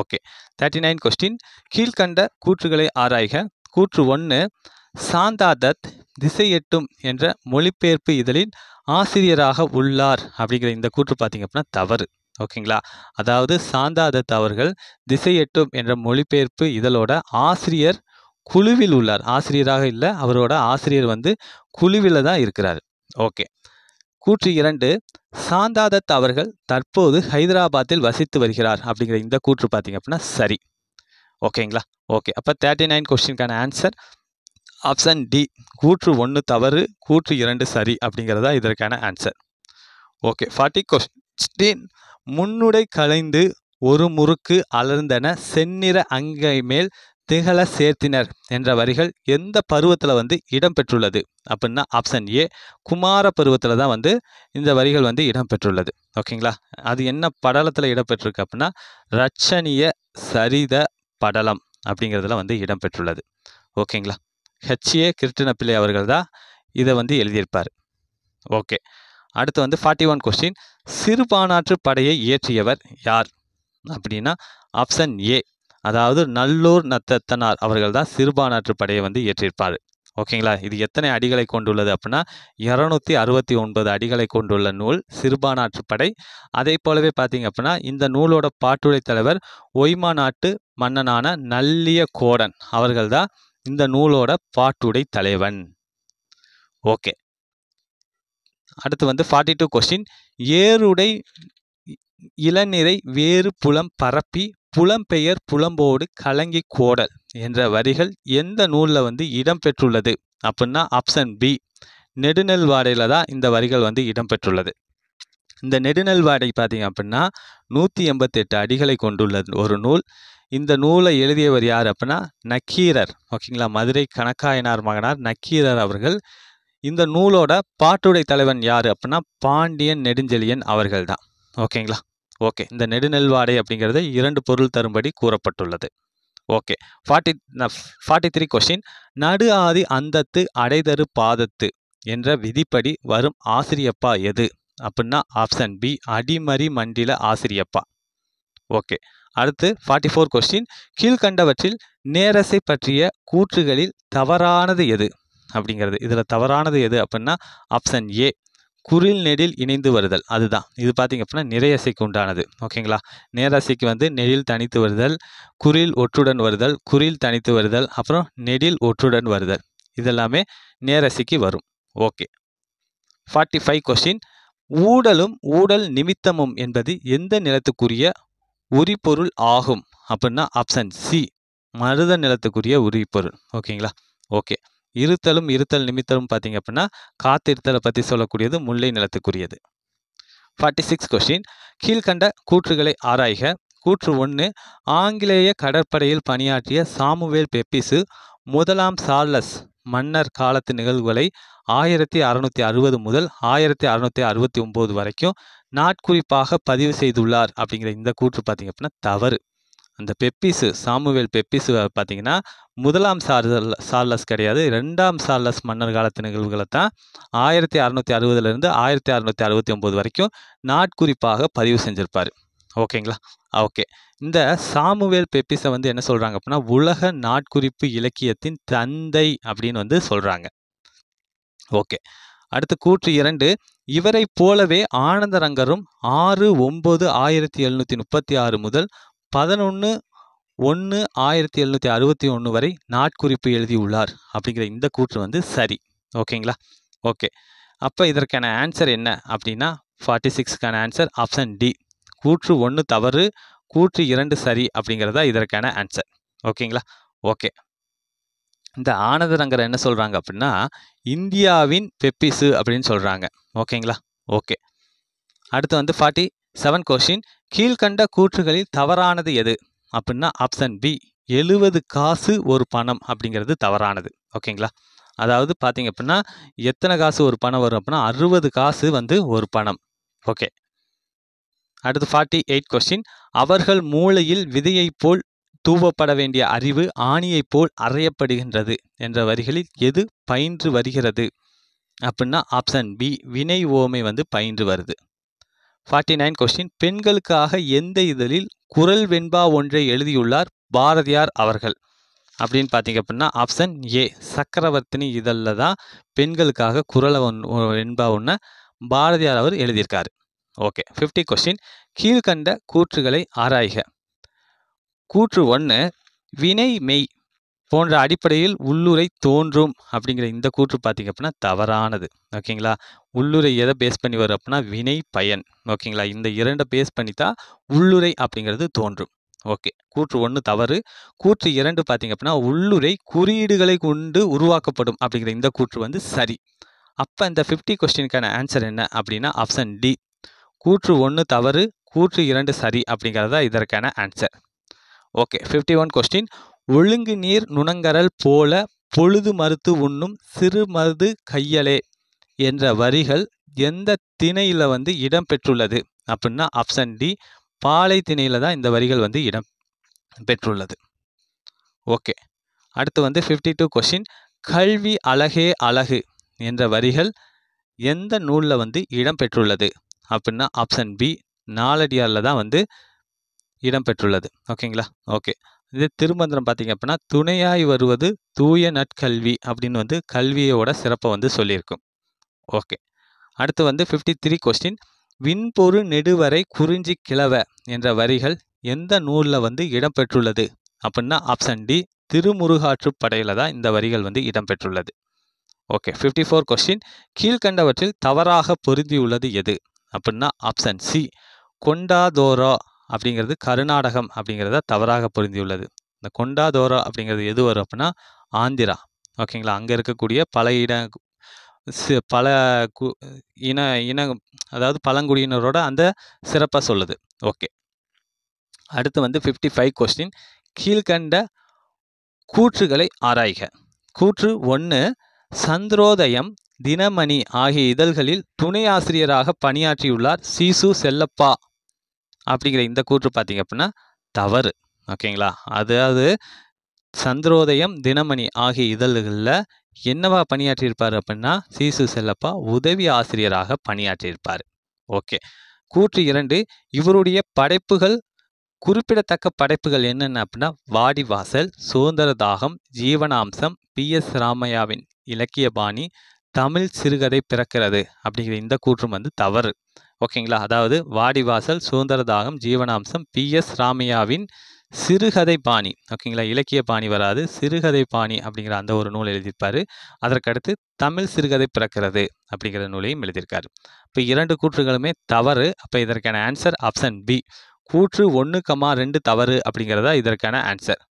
ஓகே தேர்ட்டி நைன் கொஸ்டின் கீழ்கண்ட கூற்றுகளை ஆராய்க கூற்று ஒன்று சாந்தாதத் எட்டும் என்ற மொழிபெயர்ப்பு இதழின் ஆசிரியராக உள்ளார் அப்படிங்கிற இந்த கூற்று பார்த்தீங்க அப்படின்னா தவறு ஓகேங்களா அதாவது சாந்தாதத் அவர்கள் எட்டும் என்ற மொழிபெயர்ப்பு இதழோட ஆசிரியர் குழுவில் உள்ளார் ஆசிரியராக இல்லை அவரோட ஆசிரியர் வந்து குழுவில் தான் இருக்கிறார் ஓகே கூற்று இரண்டு சாந்தாதத் அவர்கள் தற்போது ஹைதராபாத்தில் வசித்து வருகிறார் அப்படிங்கிற இந்த கூற்று பார்த்தீங்க அப்படின்னா சரி ஓகேங்களா ஓகே அப்போ தேர்ட்டி நைன் கொஸ்டினுக்கான ஆன்சர் ஆப்ஷன் டி கூற்று ஒன்று தவறு கூற்று இரண்டு சரி அப்படிங்கிறதா இதற்கான ஆன்சர் ஓகே ஃபார்ட்டி கொஸ்டின் முன்னுடை கலைந்து ஒரு முறுக்கு அலர்ந்தன செந்நிற அங்கை மேல் திகழ சேர்த்தினர் என்ற வரிகள் எந்த பருவத்தில் வந்து இடம்பெற்றுள்ளது அப்படின்னா ஆப்ஷன் ஏ குமார பருவத்தில் தான் வந்து இந்த வரிகள் வந்து இடம்பெற்றுள்ளது ஓகேங்களா அது என்ன படலத்தில் இடம்பெற்றிருக்கு அப்படின்னா ரட்சணிய சரித படலம் அப்படிங்கிறதுல வந்து இடம்பெற்றுள்ளது ஓகேங்களா ஹெச்ஏ கிருட்டினப்பிள்ளை அவர்கள் தான் இதை வந்து எழுதியிருப்பார் ஓகே அடுத்து வந்து ஃபார்ட்டி ஒன் கொஸ்டின் சிறுபானாற்று படையை இயற்றியவர் யார் அப்படின்னா ஆப்ஷன் ஏ அதாவது நல்லூர் நத்தத்தனார் அவர்கள் தான் சிறுபானாற்று படையை வந்து ஏற்றிருப்பார் ஓகேங்களா இது எத்தனை அடிகளை கொண்டுள்ளது அப்படின்னா இரநூத்தி அறுபத்தி ஒன்பது அடிகளை கொண்டுள்ள நூல் சிறுபா படை அதே போலவே பார்த்தீங்க அப்படின்னா இந்த நூலோட பாட்டுடை தலைவர் ஒய்மா நாட்டு மன்னனான நல்லிய கோடன் அவர்கள் தான் இந்த நூலோட பாட்டுடை தலைவன் ஓகே அடுத்து வந்து ஃபார்ட்டி டூ கொஸ்டின் ஏருடை இளநிறை வேறு புலம் பரப்பி புலம்பெயர் புலம்போடு கலங்கி கோடல் என்ற வரிகள் எந்த நூலில் வந்து இடம்பெற்றுள்ளது அப்படின்னா ஆப்ஷன் பி நெடுநெல்வாடையில் தான் இந்த வரிகள் வந்து இடம்பெற்றுள்ளது இந்த நெடுநெல் வாடை பார்த்தீங்க அப்படின்னா நூற்றி எண்பத்தெட்டு அடிகளை கொண்டுள்ள ஒரு நூல் இந்த நூலை எழுதியவர் யார் அப்படின்னா நக்கீரர் ஓகேங்களா மதுரை கணக்காயனார் மகனார் நக்கீரர் அவர்கள் இந்த நூலோட பாட்டுடை தலைவன் யார் அப்படின்னா பாண்டியன் நெடுஞ்செழியன் அவர்கள் தான் ஓகேங்களா ஓகே இந்த நெடுநெல்வாடை அப்படிங்கிறது இரண்டு பொருள் தரும்படி கூறப்பட்டுள்ளது okay forty forty three question நடு ஆதி அந்தத்து அடைதரு பாதத்து என்ற விதிப்படி வரும் ஆசிரியப்பா எது அப்படின்னா ஆப்ஷன் பி அடிமறி மண்டில ஆசிரியப்பா ஓகே அடுத்து ஃபார்ட்டி ஃபோர் கொஸ்டின் கீழ்கண்டவற்றில் நேரசை பற்றிய கூற்றுகளில் தவறானது எது அப்படிங்கிறது இதில் தவறானது எது அப்படின்னா ஆப்ஷன் ஏ குரில் நெடில் இணைந்து வருதல் அதுதான் இது பார்த்திங்க அப்படின்னா நிறையசைக்கு உண்டானது ஓகேங்களா நேராசைக்கு வந்து நெடில் தனித்து வருதல் குரில் ஒற்றுடன் வருதல் குரில் தனித்து வருதல் அப்புறம் நெடில் ஒற்றுடன் வருதல் இதெல்லாமே நேரசிக்கு வரும் ஓகே ஃபார்ட்டி ஃபைவ் கொஸ்டின் ஊடலும் ஊடல் நிமித்தமும் என்பது எந்த நிலத்துக்குரிய உரிபொருள் ஆகும் அப்படின்னா ஆப்ஷன் சி மருத நிலத்துக்குரிய உரிப்பொருள் ஓகேங்களா ஓகே இருத்தலும் இருத்தல் நிமித்தலும் பார்த்தீங்க அப்படின்னா காத்திருத்தலை பற்றி சொல்லக்கூடியது முல்லை நிலத்துக்குரியது ஃபார்ட்டி சிக்ஸ் கொஸ்டின் கீழ்கண்ட கூற்றுகளை ஆராய்க கூற்று ஒன்று ஆங்கிலேய கடற்படையில் பணியாற்றிய சாமுவேல் பெப்பிசு முதலாம் சார்லஸ் மன்னர் காலத்து நிகழ்வுகளை ஆயிரத்தி அறுநூத்தி அறுபது முதல் ஆயிரத்தி அறுநூத்தி அறுபத்தி ஒம்பது வரைக்கும் நாட்குறிப்பாக பதிவு செய்துள்ளார் அப்படிங்கிற இந்த கூற்று பார்த்தீங்க அப்படின்னா தவறு அந்த பெப்பிஸு சாமுவேல் பெப்பிசு பார்த்தீங்கன்னா முதலாம் சார்ல சார்லஸ் கிடையாது ரெண்டாம் சார்லஸ் மன்னர் காலத்து நிகழ்வுகளை தான் ஆயிரத்தி அறநூற்றி அறுபதுலேருந்து ஆயிரத்தி அறநூற்றி அறுபத்தி ஒம்பது வரைக்கும் நாட்குறிப்பாக பதிவு செஞ்சுருப்பார் ஓகேங்களா ஓகே இந்த சாமுவேல் பெப்பிஸை வந்து என்ன சொல்கிறாங்க அப்படின்னா உலக நாட்குறிப்பு இலக்கியத்தின் தந்தை அப்படின்னு வந்து சொல்கிறாங்க ஓகே அடுத்து கூற்று இரண்டு இவரை போலவே ஆனந்தரங்கரும் ஆறு ஒம்பது ஆயிரத்தி எழுநூற்றி முப்பத்தி ஆறு முதல் பதினொன்று ஒன்று ஆயிரத்தி எழுநூற்றி அறுபத்தி ஒன்று வரை நாட்குறிப்பு எழுதியுள்ளார் அப்படிங்கிற இந்த கூற்று வந்து சரி ஓகேங்களா ஓகே அப்போ இதற்கான ஆன்சர் என்ன அப்படின்னா ஃபார்ட்டி சிக்ஸ்க்கான ஆன்சர் ஆப்ஷன் டி கூற்று ஒன்று தவறு கூற்று இரண்டு சரி அப்படிங்கிறதா இதற்கான ஆன்சர் ஓகேங்களா ஓகே இந்த ஆனந்தரங்கர் என்ன சொல்கிறாங்க அப்படின்னா இந்தியாவின் பெப்பிசு அப்படின்னு சொல்கிறாங்க ஓகேங்களா ஓகே அடுத்து வந்து ஃபார்ட்டி செவன் கொஷின் கீழ்கண்ட கூற்றுகளில் தவறானது எது அப்படின்னா ஆப்ஷன் பி எழுபது காசு ஒரு பணம் அப்படிங்கிறது தவறானது ஓகேங்களா அதாவது பார்த்தீங்க அப்படின்னா எத்தனை காசு ஒரு பணம் வரும் அப்படின்னா அறுபது காசு வந்து ஒரு பணம் ஓகே அடுத்து ஃபார்ட்டி எயிட் கொஸ்டின் அவர்கள் மூளையில் விதையைப் போல் தூவப்பட வேண்டிய அறிவு ஆணியைப் போல் அறையப்படுகின்றது என்ற வரிகளில் எது பயின்று வருகிறது அப்படின்னா ஆப்ஷன் பி வினை ஓமை வந்து பயின்று வருது ஃபார்ட்டி நைன் கொஸ்டின் பெண்களுக்காக எந்த இதழில் குரல் வெண்பா ஒன்றை எழுதியுள்ளார் பாரதியார் அவர்கள் அப்படின்னு பார்த்தீங்க அப்படின்னா ஆப்ஷன் ஏ சக்கரவர்த்தினி இதழில் தான் பெண்களுக்காக குரல ஒன் வெண்பா ஒன்று பாரதியார் அவர் எழுதியிருக்காரு ஓகே ஃபிஃப்டி கொஸ்டின் கீழ்கண்ட கூற்றுகளை ஆராய்க கூற்று ஒன்று வினை மெய் போன்ற அடிப்படையில் உள்ளுரை தோன்றும் அப்படிங்கிற இந்த கூற்று பார்த்திங்க அப்படின்னா தவறானது ஓகேங்களா உள்ளுரை எதை பேஸ் பண்ணி வரும் அப்படின்னா வினை பயன் ஓகேங்களா இந்த இரண்டை பேஸ் பண்ணி தான் உள்ளுரை அப்படிங்கிறது தோன்றும் ஓகே கூற்று ஒன்று தவறு கூற்று இரண்டு பார்த்திங்க அப்படின்னா உள்ளுரை குறியீடுகளை கொண்டு உருவாக்கப்படும் அப்படிங்கிற இந்த கூற்று வந்து சரி அப்போ இந்த ஃபிஃப்டி கொஸ்டினுக்கான ஆன்சர் என்ன அப்படின்னா ஆப்ஷன் டி கூற்று ஒன்று தவறு கூற்று இரண்டு சரி அப்படிங்கிறதா இதற்கான answer okay fifty one question ஒழுங்கு நீர் நுணங்கரல் போல பொழுது மறுத்து உண்ணும் சிறுமது கையலே என்ற வரிகள் எந்த திணையில் வந்து இடம் பெற்றுள்ளது அப்படின்னா ஆப்ஷன் டி பாலை திணையில தான் இந்த வரிகள் வந்து இடம் பெற்றுள்ளது ஓகே அடுத்து வந்து ஃபிஃப்டி டூ கொஷின் கல்வி அழகே அழகு என்ற வரிகள் எந்த நூலில் வந்து இடம் பெற்றுள்ளது அப்படின்னா ஆப்ஷன் பி நாலடியாரில் தான் வந்து இடம் பெற்றுள்ளது ஓகேங்களா ஓகே இதே திருமந்திரம் பார்த்தீங்க அப்படின்னா துணையாய் வருவது தூய நற்கல்வி அப்படின்னு வந்து கல்வியோட சிறப்பை வந்து சொல்லியிருக்கும் ஓகே அடுத்து வந்து ஃபிஃப்டி த்ரீ கொஸ்டின் விண்பொரு நெடுவரை குறிஞ்சி கிழவ என்ற வரிகள் எந்த நூலில் வந்து இடம்பெற்றுள்ளது அப்படின்னா ஆப்ஷன் டி திருமுருகாற்றுப்படையில் தான் இந்த வரிகள் வந்து இடம்பெற்றுள்ளது ஓகே ஃபிஃப்டி ஃபோர் கொஸ்டின் கீழ்கண்டவற்றில் தவறாக பொருந்தியுள்ளது எது அப்படின்னா ஆப்ஷன் சி கொண்டாதோரா அப்படிங்கிறது கருநாடகம் அப்படிங்கிறத தவறாக புரிந்தியுள்ளது இந்த கொண்டாதோரா அப்படிங்கிறது எது வரும் அப்படின்னா ஆந்திரா ஓகேங்களா அங்கே இருக்கக்கூடிய பல இட பல கு இன இன அதாவது பழங்குடியினரோட அந்த சிறப்பாக சொல்லுது ஓகே அடுத்து வந்து ஃபிஃப்டி ஃபைவ் கொஸ்டின் கீழ்கண்ட கூற்றுகளை ஆராய்க கூற்று ஒன்று சந்திரோதயம் தினமணி ஆகிய இதழ்களில் துணை ஆசிரியராக பணியாற்றியுள்ளார் சிசு செல்லப்பா அப்படிங்கிற இந்த கூற்று பார்த்தீங்க அப்படின்னா தவறு ஓகேங்களா அதாவது சந்திரோதயம் தினமணி ஆகிய இதழ்களில் என்னவா பணியாற்றியிருப்பார் அப்படின்னா சீசு செல்லப்பா உதவி ஆசிரியராக பணியாற்றியிருப்பார் ஓகே கூற்று இரண்டு இவருடைய படைப்புகள் குறிப்பிடத்தக்க படைப்புகள் என்னென்ன அப்படின்னா வாடிவாசல் சுதந்திர தாகம் ஜீவனாம்சம் பி எஸ் ராமையாவின் இலக்கிய பாணி தமிழ் சிறுகதை பிறக்கிறது அப்படிங்கிற இந்த கூற்றும் வந்து தவறு ஓகேங்களா அதாவது வாடிவாசல் சுதந்திரதாகம் ஜீவனாம்சம் பி எஸ் ராமையாவின் சிறுகதை பாணி ஓகேங்களா இலக்கிய பாணி வராது சிறுகதை பாணி அப்படிங்கிற அந்த ஒரு நூல் எழுதியிருப்பார் அதற்கடுத்து தமிழ் சிறுகதை பிறக்கிறது அப்படிங்கிற நூலையும் எழுதியிருக்கார் இப்போ இரண்டு கூற்றுகளுமே தவறு அப்போ இதற்கான ஆன்சர் ஆப்ஷன் பி கூற்று ஒன்று கமா ரெண்டு தவறு அப்படிங்கிறதா இதற்கான answer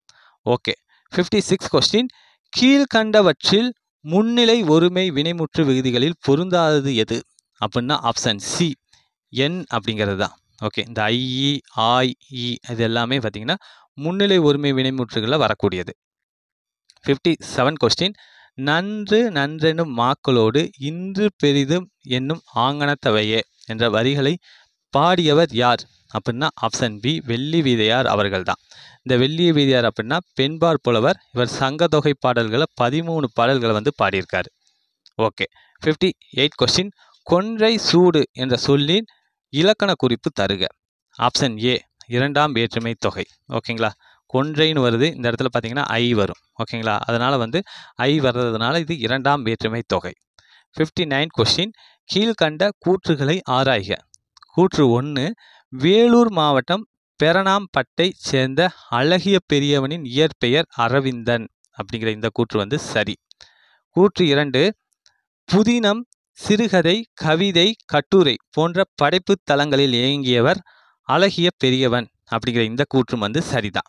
okay fifty six question கீழ்கண்டவற்றில் முன்னிலை ஒருமை வினைமுற்று விகுதிகளில் பொருந்தாதது எது அப்படின்னா ஆப்ஷன் சி என் அப்படிங்கிறது தான் ஓகே இந்த ஐஇ ஆஇ இது எல்லாமே பார்த்திங்கன்னா முன்னிலை உரிமை வினைமுற்றுகளில் வரக்கூடியது ஃபிஃப்டி செவன் கொஸ்டின் நன்று நன்றெனும் மாக்களோடு இன்று பெரிதும் என்னும் ஆங்கனத்தவையே என்ற வரிகளை பாடியவர் யார் அப்படின்னா ஆப்ஷன் பி வெள்ளி வீதையார் அவர்கள் தான் இந்த வெள்ளி வீதையார் அப்படின்னா பெண்பார் புலவர் இவர் சங்கத்தொகை பாடல்களை பதிமூணு பாடல்களை வந்து பாடியிருக்கார் ஓகே ஃபிஃப்டி எயிட் கொஸ்டின் கொன்றை சூடு என்ற சொல்லின் இலக்கண குறிப்பு தருக ஆப்ஷன் ஏ இரண்டாம் வேற்றுமை தொகை ஓகேங்களா கொன்றைன்னு வருது இந்த இடத்துல பார்த்தீங்கன்னா ஐ வரும் ஓகேங்களா அதனால் வந்து ஐ வர்றதுனால இது இரண்டாம் வேற்றுமை தொகை ஃபிஃப்டி நைன் கொஸ்டின் கீழ்கண்ட கூற்றுகளை ஆராய்க கூற்று ஒன்று வேலூர் மாவட்டம் பெரணாம்பட்டை சேர்ந்த அழகிய பெரியவனின் இயற்பெயர் அரவிந்தன் அப்படிங்கிற இந்த கூற்று வந்து சரி கூற்று இரண்டு புதினம் சிறுகதை கவிதை கட்டுரை போன்ற படைப்பு தளங்களில் இயங்கியவர் அழகிய பெரியவன் அப்படிங்கிற இந்த கூற்றும் வந்து சரிதான்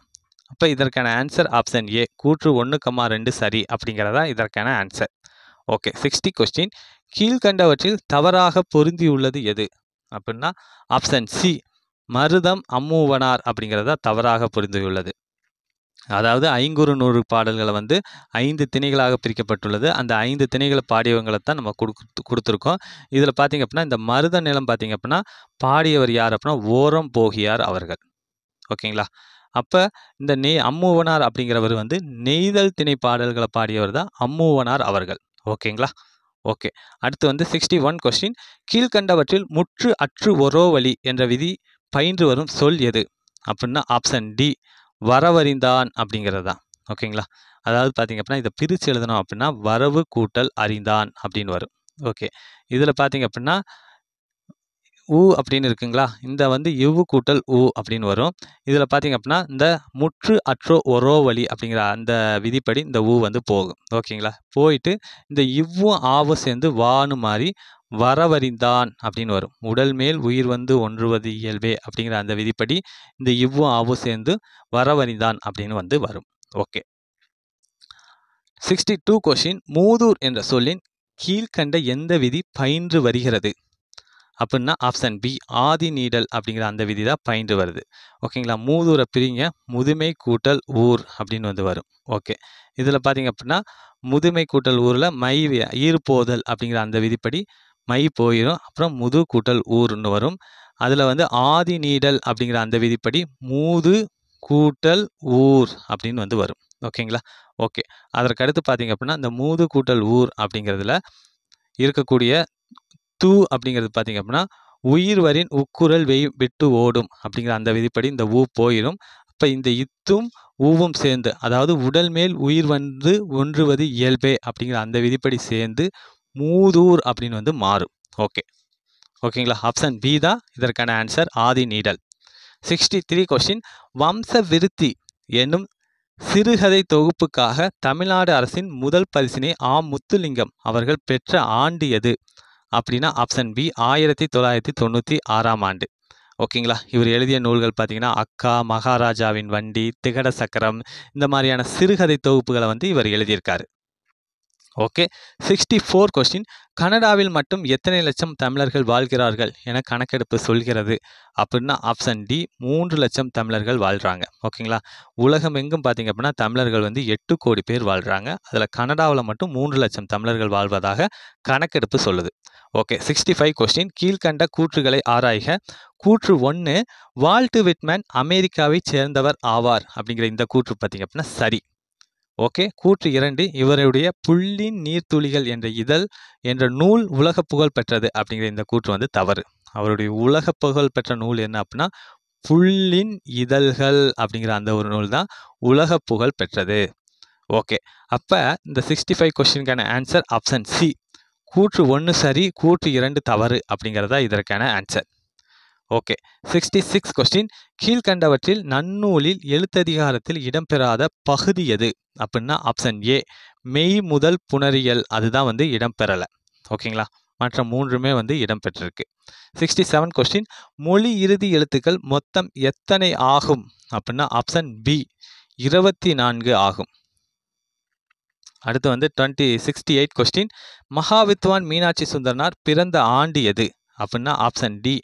அப்போ இதற்கான ஆன்சர் ஆப்ஷன் ஏ கூற்று ஒன்று கம்மா ரெண்டு சரி அப்படிங்கிறதா இதற்கான ஆன்சர் ஓகே சிக்ஸ்டி கொஸ்டின் கீழ்கண்டவற்றில் தவறாக பொருந்தியுள்ளது எது அப்படின்னா ஆப்ஷன் சி மருதம் அம்மூவனார் அப்படிங்கிறதா தவறாக புரிந்துள்ளது அதாவது ஐங்குறு நூறு பாடல்களை வந்து ஐந்து திணைகளாக பிரிக்கப்பட்டுள்ளது அந்த ஐந்து திணைகளை பாடியவங்களை தான் நம்ம கொடுத்து கொடுத்துருக்கோம் இதில் பார்த்திங்க அப்படின்னா இந்த மருத நிலம் பார்த்திங்க அப்படின்னா பாடியவர் யார் அப்படின்னா ஓரம் போகியார் அவர்கள் ஓகேங்களா அப்போ இந்த நெய் அம்மூவனார் அப்படிங்கிறவர் வந்து நெய்தல் திணை பாடல்களை பாடியவர் தான் அம்மூவனார் அவர்கள் ஓகேங்களா ஓகே அடுத்து வந்து சிக்ஸ்டி ஒன் கொஸ்டின் கீழ்கண்டவற்றில் முற்று அற்று ஒரோ வழி என்ற விதி பயின்று வரும் சொல் எது அப்படின்னா ஆப்ஷன் டி வரவறிந்தான் அப்படிங்கிறது தான் ஓகேங்களா அதாவது பார்த்திங்க அப்படின்னா இதை பிரித்து எழுதணும் அப்படின்னா வரவு கூட்டல் அறிந்தான் அப்படின்னு வரும் ஓகே இதில் பார்த்திங்க அப்படின்னா ஊ அப்படின்னு இருக்குங்களா இந்த வந்து இவ்வு கூட்டல் ஊ அப்படின்னு வரும் இதில் பார்த்திங்க அப்படின்னா இந்த முற்று அற்றோ ஒரோ வழி அப்படிங்கிற அந்த விதிப்படி இந்த ஊ வந்து போகும் ஓகேங்களா போயிட்டு இந்த இவ்வும் ஆவும் சேர்ந்து வானு மாதிரி வரவறிந்தான் அப்படின்னு வரும் உடல் மேல் உயிர் வந்து ஒன்றுவது இயல்பே அப்படிங்கிற அந்த விதிப்படி இந்த இவ்வும் ஆவும் சேர்ந்து வரவறிந்தான் அப்படின்னு வந்து வரும் ஓகே சிக்ஸ்டி டூ கொஷின் மூதூர் என்ற சொல்லின் கீழ்கண்ட எந்த விதி பயின்று வருகிறது அப்படின்னா ஆப்ஷன் பி ஆதி நீடல் அப்படிங்கிற அந்த விதி தான் பயின்று வருது ஓகேங்களா மூதூரை பிரிங்க முதுமை கூட்டல் ஊர் அப்படின்னு வந்து வரும் ஓகே இதில் பார்த்தீங்க அப்படின்னா முதுமை கூட்டல் ஊரில் மை ஈர்ப்போதல் அப்படிங்கிற அந்த விதிப்படி மை போயிடும் அப்புறம் முது கூட்டல் ஊர்னு வரும் அதில் வந்து ஆதி நீடல் அப்படிங்கிற அந்த விதிப்படி மூது கூட்டல் ஊர் அப்படின்னு வந்து வரும் ஓகேங்களா ஓகே அதற்கடுத்து பார்த்தீங்க அப்படின்னா இந்த மூது கூட்டல் ஊர் அப்படிங்கிறதுல இருக்கக்கூடிய தூ அப்படிங்கிறது பார்த்தீங்க அப்படின்னா உயிர் வரின் உக்குரல் வெய் விட்டு ஓடும் அப்படிங்கிற அந்த விதிப்படி இந்த ஊ போயிடும் அப்போ இந்த இத்தும் ஊவும் சேர்ந்து அதாவது உடல் மேல் உயிர் வந்து ஒன்றுவது இயல்பே அப்படிங்கிற அந்த விதிப்படி சேர்ந்து மூதூர் அப்படின்னு வந்து மாறும் ஓகே ஓகேங்களா ஆப்ஷன் பி தான் இதற்கான ஆன்சர் ஆதி நீடல் சிக்ஸ்டி த்ரீ கொஸ்டின் வம்ச விருத்தி என்னும் சிறுகதை தொகுப்புக்காக தமிழ்நாடு அரசின் முதல் பரிசினை ஆ முத்துலிங்கம் அவர்கள் பெற்ற ஆண்டு எது அப்படின்னா ஆப்ஷன் பி ஆயிரத்தி தொள்ளாயிரத்தி தொண்ணூற்றி ஆறாம் ஆண்டு ஓகேங்களா இவர் எழுதிய நூல்கள் பார்த்தீங்கன்னா அக்கா மகாராஜாவின் வண்டி திகட சக்கரம் இந்த மாதிரியான சிறுகதை தொகுப்புகளை வந்து இவர் எழுதியிருக்காரு ஓகே சிக்ஸ்டி ஃபோர் கொஸ்டின் கனடாவில் மட்டும் எத்தனை லட்சம் தமிழர்கள் வாழ்கிறார்கள் என கணக்கெடுப்பு சொல்கிறது அப்படின்னா ஆப்ஷன் டி மூன்று லட்சம் தமிழர்கள் வாழ்கிறாங்க ஓகேங்களா உலகம் எங்கும் பார்த்திங்க அப்படின்னா தமிழர்கள் வந்து எட்டு கோடி பேர் வாழ்கிறாங்க அதில் கனடாவில் மட்டும் மூன்று லட்சம் தமிழர்கள் வாழ்வதாக கணக்கெடுப்பு சொல்லுது ஓகே சிக்ஸ்டி ஃபைவ் கொஸ்டின் கீழ்கண்ட கூற்றுகளை ஆராய்க கூற்று ஒன்று வால்ட்டு விட்மேன் அமெரிக்காவை சேர்ந்தவர் ஆவார் அப்படிங்கிற இந்த கூற்று பார்த்தீங்க அப்படின்னா சரி ஓகே கூற்று இரண்டு இவருடைய புள்ளின் நீர்த்துளிகள் என்ற இதழ் என்ற நூல் உலக புகழ் பெற்றது அப்படிங்கிற இந்த கூற்று வந்து தவறு அவருடைய உலக புகழ் பெற்ற நூல் என்ன அப்படின்னா புள்ளின் இதழ்கள் அப்படிங்கிற அந்த ஒரு நூல் தான் உலக புகழ் பெற்றது ஓகே அப்போ இந்த சிக்ஸ்டி ஃபைவ் கொஸ்டினுக்கான ஆன்சர் ஆப்ஷன் சி கூற்று ஒன்று சரி கூற்று இரண்டு தவறு அப்படிங்கிறதா இதற்கான answer okay sixty six question கீழ்கண்டவற்றில் நன்னூலில் எழுத்ததிகாரத்தில் இடம்பெறாத பகுதி எது அப்படின்னா ஆப்ஷன் ஏ மெய் முதல் புணரியல் அதுதான் வந்து இடம்பெறலை ஓகேங்களா மற்ற மூன்றுமே வந்து இடம்பெற்றிருக்கு சிக்ஸ்டி செவன் கொஸ்டின் மொழி இறுதி எழுத்துக்கள் மொத்தம் எத்தனை ஆகும் அப்படின்னா ஆப்ஷன் பி இருபத்தி நான்கு ஆகும் அடுத்து வந்து டுவெண்ட்டி சிக்ஸ்டி எயிட் கொஸ்டின் மகாவித்வான் மீனாட்சி சுந்தரனார் பிறந்த ஆண்டு எது அப்படின்னா ஆப்ஷன் டி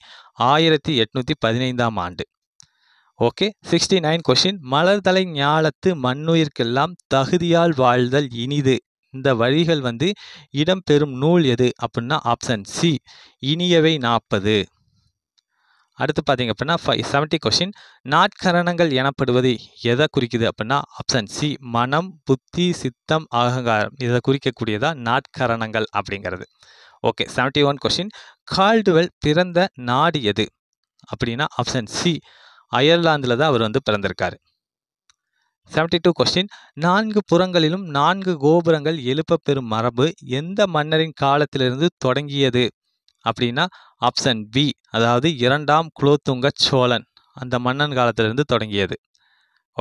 ஆயிரத்தி எட்நூற்றி பதினைந்தாம் ஆண்டு ஓகே சிக்ஸ்டி நைன் கொஷின் மலர்தலை ஞாலத்து மண்ணுயிர்க்கெல்லாம் தகுதியால் வாழ்தல் இனிது இந்த வழிகள் வந்து இடம்பெறும் நூல் எது அப்படின்னா ஆப்ஷன் சி இனியவை நாற்பது அடுத்து பார்த்தீங்க அப்படின்னா ஃபை செவன்ட்டி கொஷின் நாட்கரணங்கள் எனப்படுவது எதை குறிக்குது அப்படின்னா ஆப்ஷன் சி மனம் புத்தி சித்தம் அகங்காரம் இதை குறிக்கக்கூடியதான் நாட்கரணங்கள் அப்படிங்கிறது okay seventy one question Caldwell பிறந்த நாடு எது அப்படின்னா ஆப்ஷன் சி அயர்லாந்தில் தான் அவர் வந்து பிறந்திருக்கார் செவன்டி டூ கொஸ்டின் நான்கு புறங்களிலும் நான்கு கோபுரங்கள் எழுப்பப்பெறும் மரபு எந்த மன்னரின் காலத்திலிருந்து தொடங்கியது அப்படின்னா ஆப்ஷன் பி அதாவது இரண்டாம் குலோத்துங்க சோழன் அந்த மன்னன் காலத்திலிருந்து தொடங்கியது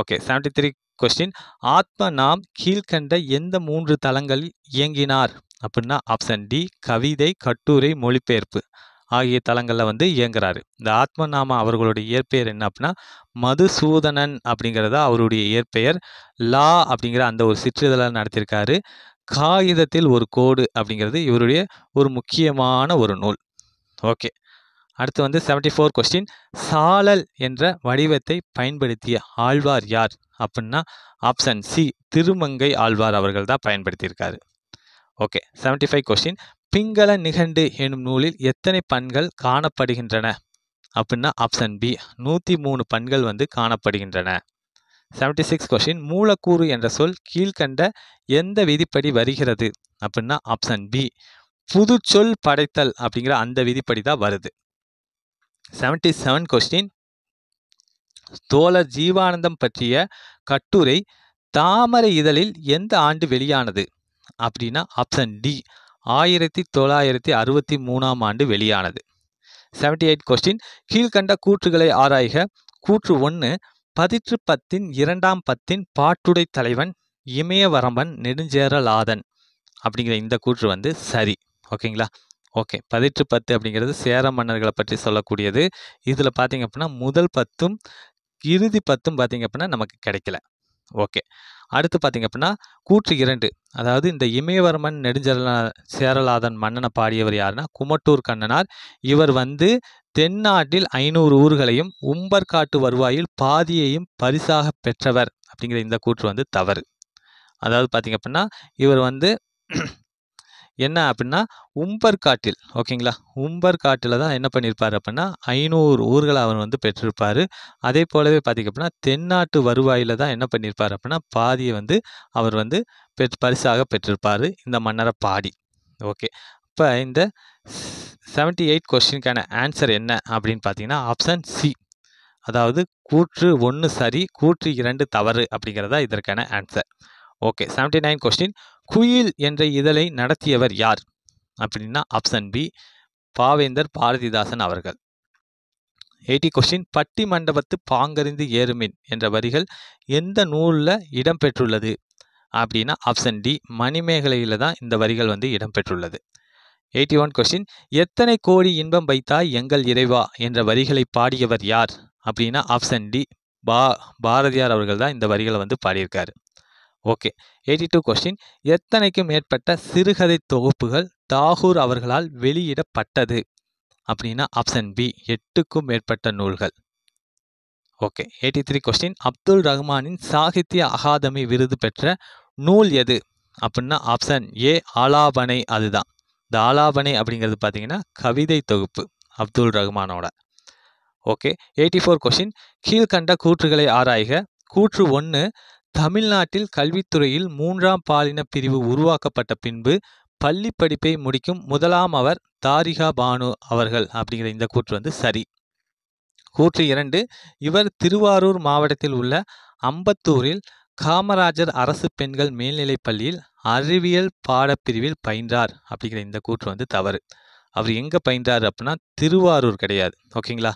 ஓகே செவன்டி த்ரீ கொஸ்டின் ஆத்ம நாம் கீழ்கண்ட எந்த மூன்று தளங்களில் இயங்கினார் அப்படின்னா ஆப்ஷன் டி கவிதை கட்டுரை மொழிபெயர்ப்பு ஆகிய தளங்களில் வந்து இயங்குறாரு இந்த ஆத்மநாமா அவர்களுடைய இயற்பெயர் என்ன அப்படின்னா மதுசூதனன் அப்படிங்கிறதா அவருடைய இயற்பெயர் லா அப்படிங்கிற அந்த ஒரு சிற்றிதழை நடத்தியிருக்காரு காகிதத்தில் ஒரு கோடு அப்படிங்கிறது இவருடைய ஒரு முக்கியமான ஒரு நூல் ஓகே அடுத்து வந்து செவன்டி ஃபோர் கொஸ்டின் சாலல் என்ற வடிவத்தை பயன்படுத்திய ஆழ்வார் யார் அப்படின்னா ஆப்ஷன் சி திருமங்கை ஆழ்வார் அவர்கள் தான் பயன்படுத்தியிருக்காரு okay seventy five question Pingala Nigandu எனும் நூலில் எத்தனை பண்கள் காணப்படுகின்றன அப்படின்னா ஆப்ஷன் பி நூற்றி மூணு பண்கள் வந்து காணப்படுகின்றன செவன்டி சிக்ஸ் கொஸ்டின் மூலக்கூறு என்ற சொல் கீழ்கண்ட எந்த விதிப்படி வருகிறது அப்படின்னா ஆப்ஷன் பி புது சொல் படைத்தல் அப்படிங்கிற அந்த விதிப்படி தான் வருது செவன்டி செவன் கொஸ்டின் தோழர் ஜீவானந்தம் பற்றிய கட்டுரை தாமரை இதழில் எந்த ஆண்டு வெளியானது அப்படின்னா ஆப்ஷன் டி ஆயிரத்தி தொள்ளாயிரத்தி அறுபத்தி மூணாம் ஆண்டு வெளியானது செவன்டி எயிட் கொஸ்டின் கீழ்கண்ட கூற்றுகளை ஆராய்க கூற்று ஒன்று பதிற்று பத்தின் இரண்டாம் பத்தின் பாட்டுடை தலைவன் இமயவரம்பன் நெடுஞ்சேரலாதன் அப்படிங்கிற இந்த கூற்று வந்து சரி ஓகேங்களா ஓகே பதிற்று பத்து அப்படிங்கிறது சேர மன்னர்களை பற்றி சொல்லக்கூடியது இதில் பார்த்தீங்க அப்படின்னா முதல் பத்தும் இறுதி பத்தும் பார்த்தீங்க அப்படின்னா நமக்கு கிடைக்கல ஓகே அடுத்து பார்த்திங்க அப்படின்னா கூற்று இரண்டு அதாவது இந்த இமயவர்மன் நெடுஞ்சரலா சேரலாதன் மன்னனை பாடியவர் யாருன்னா குமட்டூர் கண்ணனார் இவர் வந்து தென்னாட்டில் ஐநூறு ஊர்களையும் உம்பர்காட்டு வருவாயில் பாதியையும் பரிசாக பெற்றவர் அப்படிங்கிற இந்த கூற்று வந்து தவறு அதாவது பார்த்திங்க அப்படின்னா இவர் வந்து என்ன அப்படின்னா உம்பர் காட்டில் ஓகேங்களா உம்பர் காட்டில் தான் என்ன பண்ணியிருப்பார் அப்படின்னா ஐநூறு ஊர்களை அவர் வந்து பெற்றிருப்பார் அதே போலவே பார்த்திங்க அப்படின்னா தென்னாட்டு வருவாயில் தான் என்ன பண்ணியிருப்பார் அப்படின்னா பாதியை வந்து அவர் வந்து பெற் பரிசாக பெற்றிருப்பார் இந்த மன்னரை பாடி ஓகே இப்போ இந்த செவன்ட்டி எயிட் கொஸ்டினுக்கான ஆன்சர் என்ன அப்படின்னு பார்த்தீங்கன்னா ஆப்ஷன் சி அதாவது கூற்று ஒன்று சரி கூற்று இரண்டு தவறு அப்படிங்கிறதா இதற்கான answer okay seventy nine question Kuyil என்ற இதழை நடத்தியவர் யார் அப்படின்னா ஆப்ஷன் பி பாவேந்தர் பாரதிதாசன் அவர்கள் எயிட்டி கொஸ்டின் பட்டி மண்டபத்து பாங்கறிந்து ஏறுமின் என்ற வரிகள் எந்த நூலில் இடம்பெற்றுள்ளது அப்படின்னா ஆப்ஷன் டி மணிமேகலையில் தான் இந்த வரிகள் வந்து இடம்பெற்றுள்ளது எயிட்டி ஒன் கொஸ்டின் எத்தனை கோடி இன்பம் வைத்தாய் எங்கள் இறைவா என்ற வரிகளை பாடியவர் யார் அப்படின்னா ஆப்ஷன் டி பா பாரதியார் அவர்கள் தான் இந்த வரிகளை வந்து பாடியிருக்காரு ஓகே எயிட்டி டூ கொஸ்டின் எத்தனைக்கும் மேற்பட்ட சிறுகதை தொகுப்புகள் தாகூர் அவர்களால் வெளியிடப்பட்டது அப்படின்னா ஆப்ஷன் பி எட்டுக்கும் மேற்பட்ட நூல்கள் okay eighty three question Abdul ரஹ்மானின் சாகித்ய அகாதமி விருது பெற்ற நூல் எது அப்படின்னா ஆப்ஷன் ஏ ஆலாபனை அதுதான் இந்த ஆலாபனை அப்படிங்கிறது பார்த்தீங்கன்னா கவிதை தொகுப்பு அப்துல் ரஹ்மானோட ஓகே எயிட்டி ஃபோர் கொஸ்டின் கீழ்கண்ட கூற்றுகளை ஆராய்க கூற்று ஒன்று தமிழ்நாட்டில் கல்வித்துறையில் மூன்றாம் பாலினப் பிரிவு உருவாக்கப்பட்ட பின்பு பள்ளி படிப்பை முடிக்கும் முதலாம் அவர் தாரிகா பானு அவர்கள் அப்படிங்கிற இந்த கூற்று வந்து சரி கூற்று இரண்டு இவர் திருவாரூர் மாவட்டத்தில் உள்ள அம்பத்தூரில் காமராஜர் அரசு பெண்கள் மேல்நிலைப் பள்ளியில் அறிவியல் பாடப்பிரிவில் பயின்றார் அப்படிங்கிற இந்த கூற்று வந்து தவறு அவர் எங்கே பயின்றார் அப்படின்னா திருவாரூர் கிடையாது ஓகேங்களா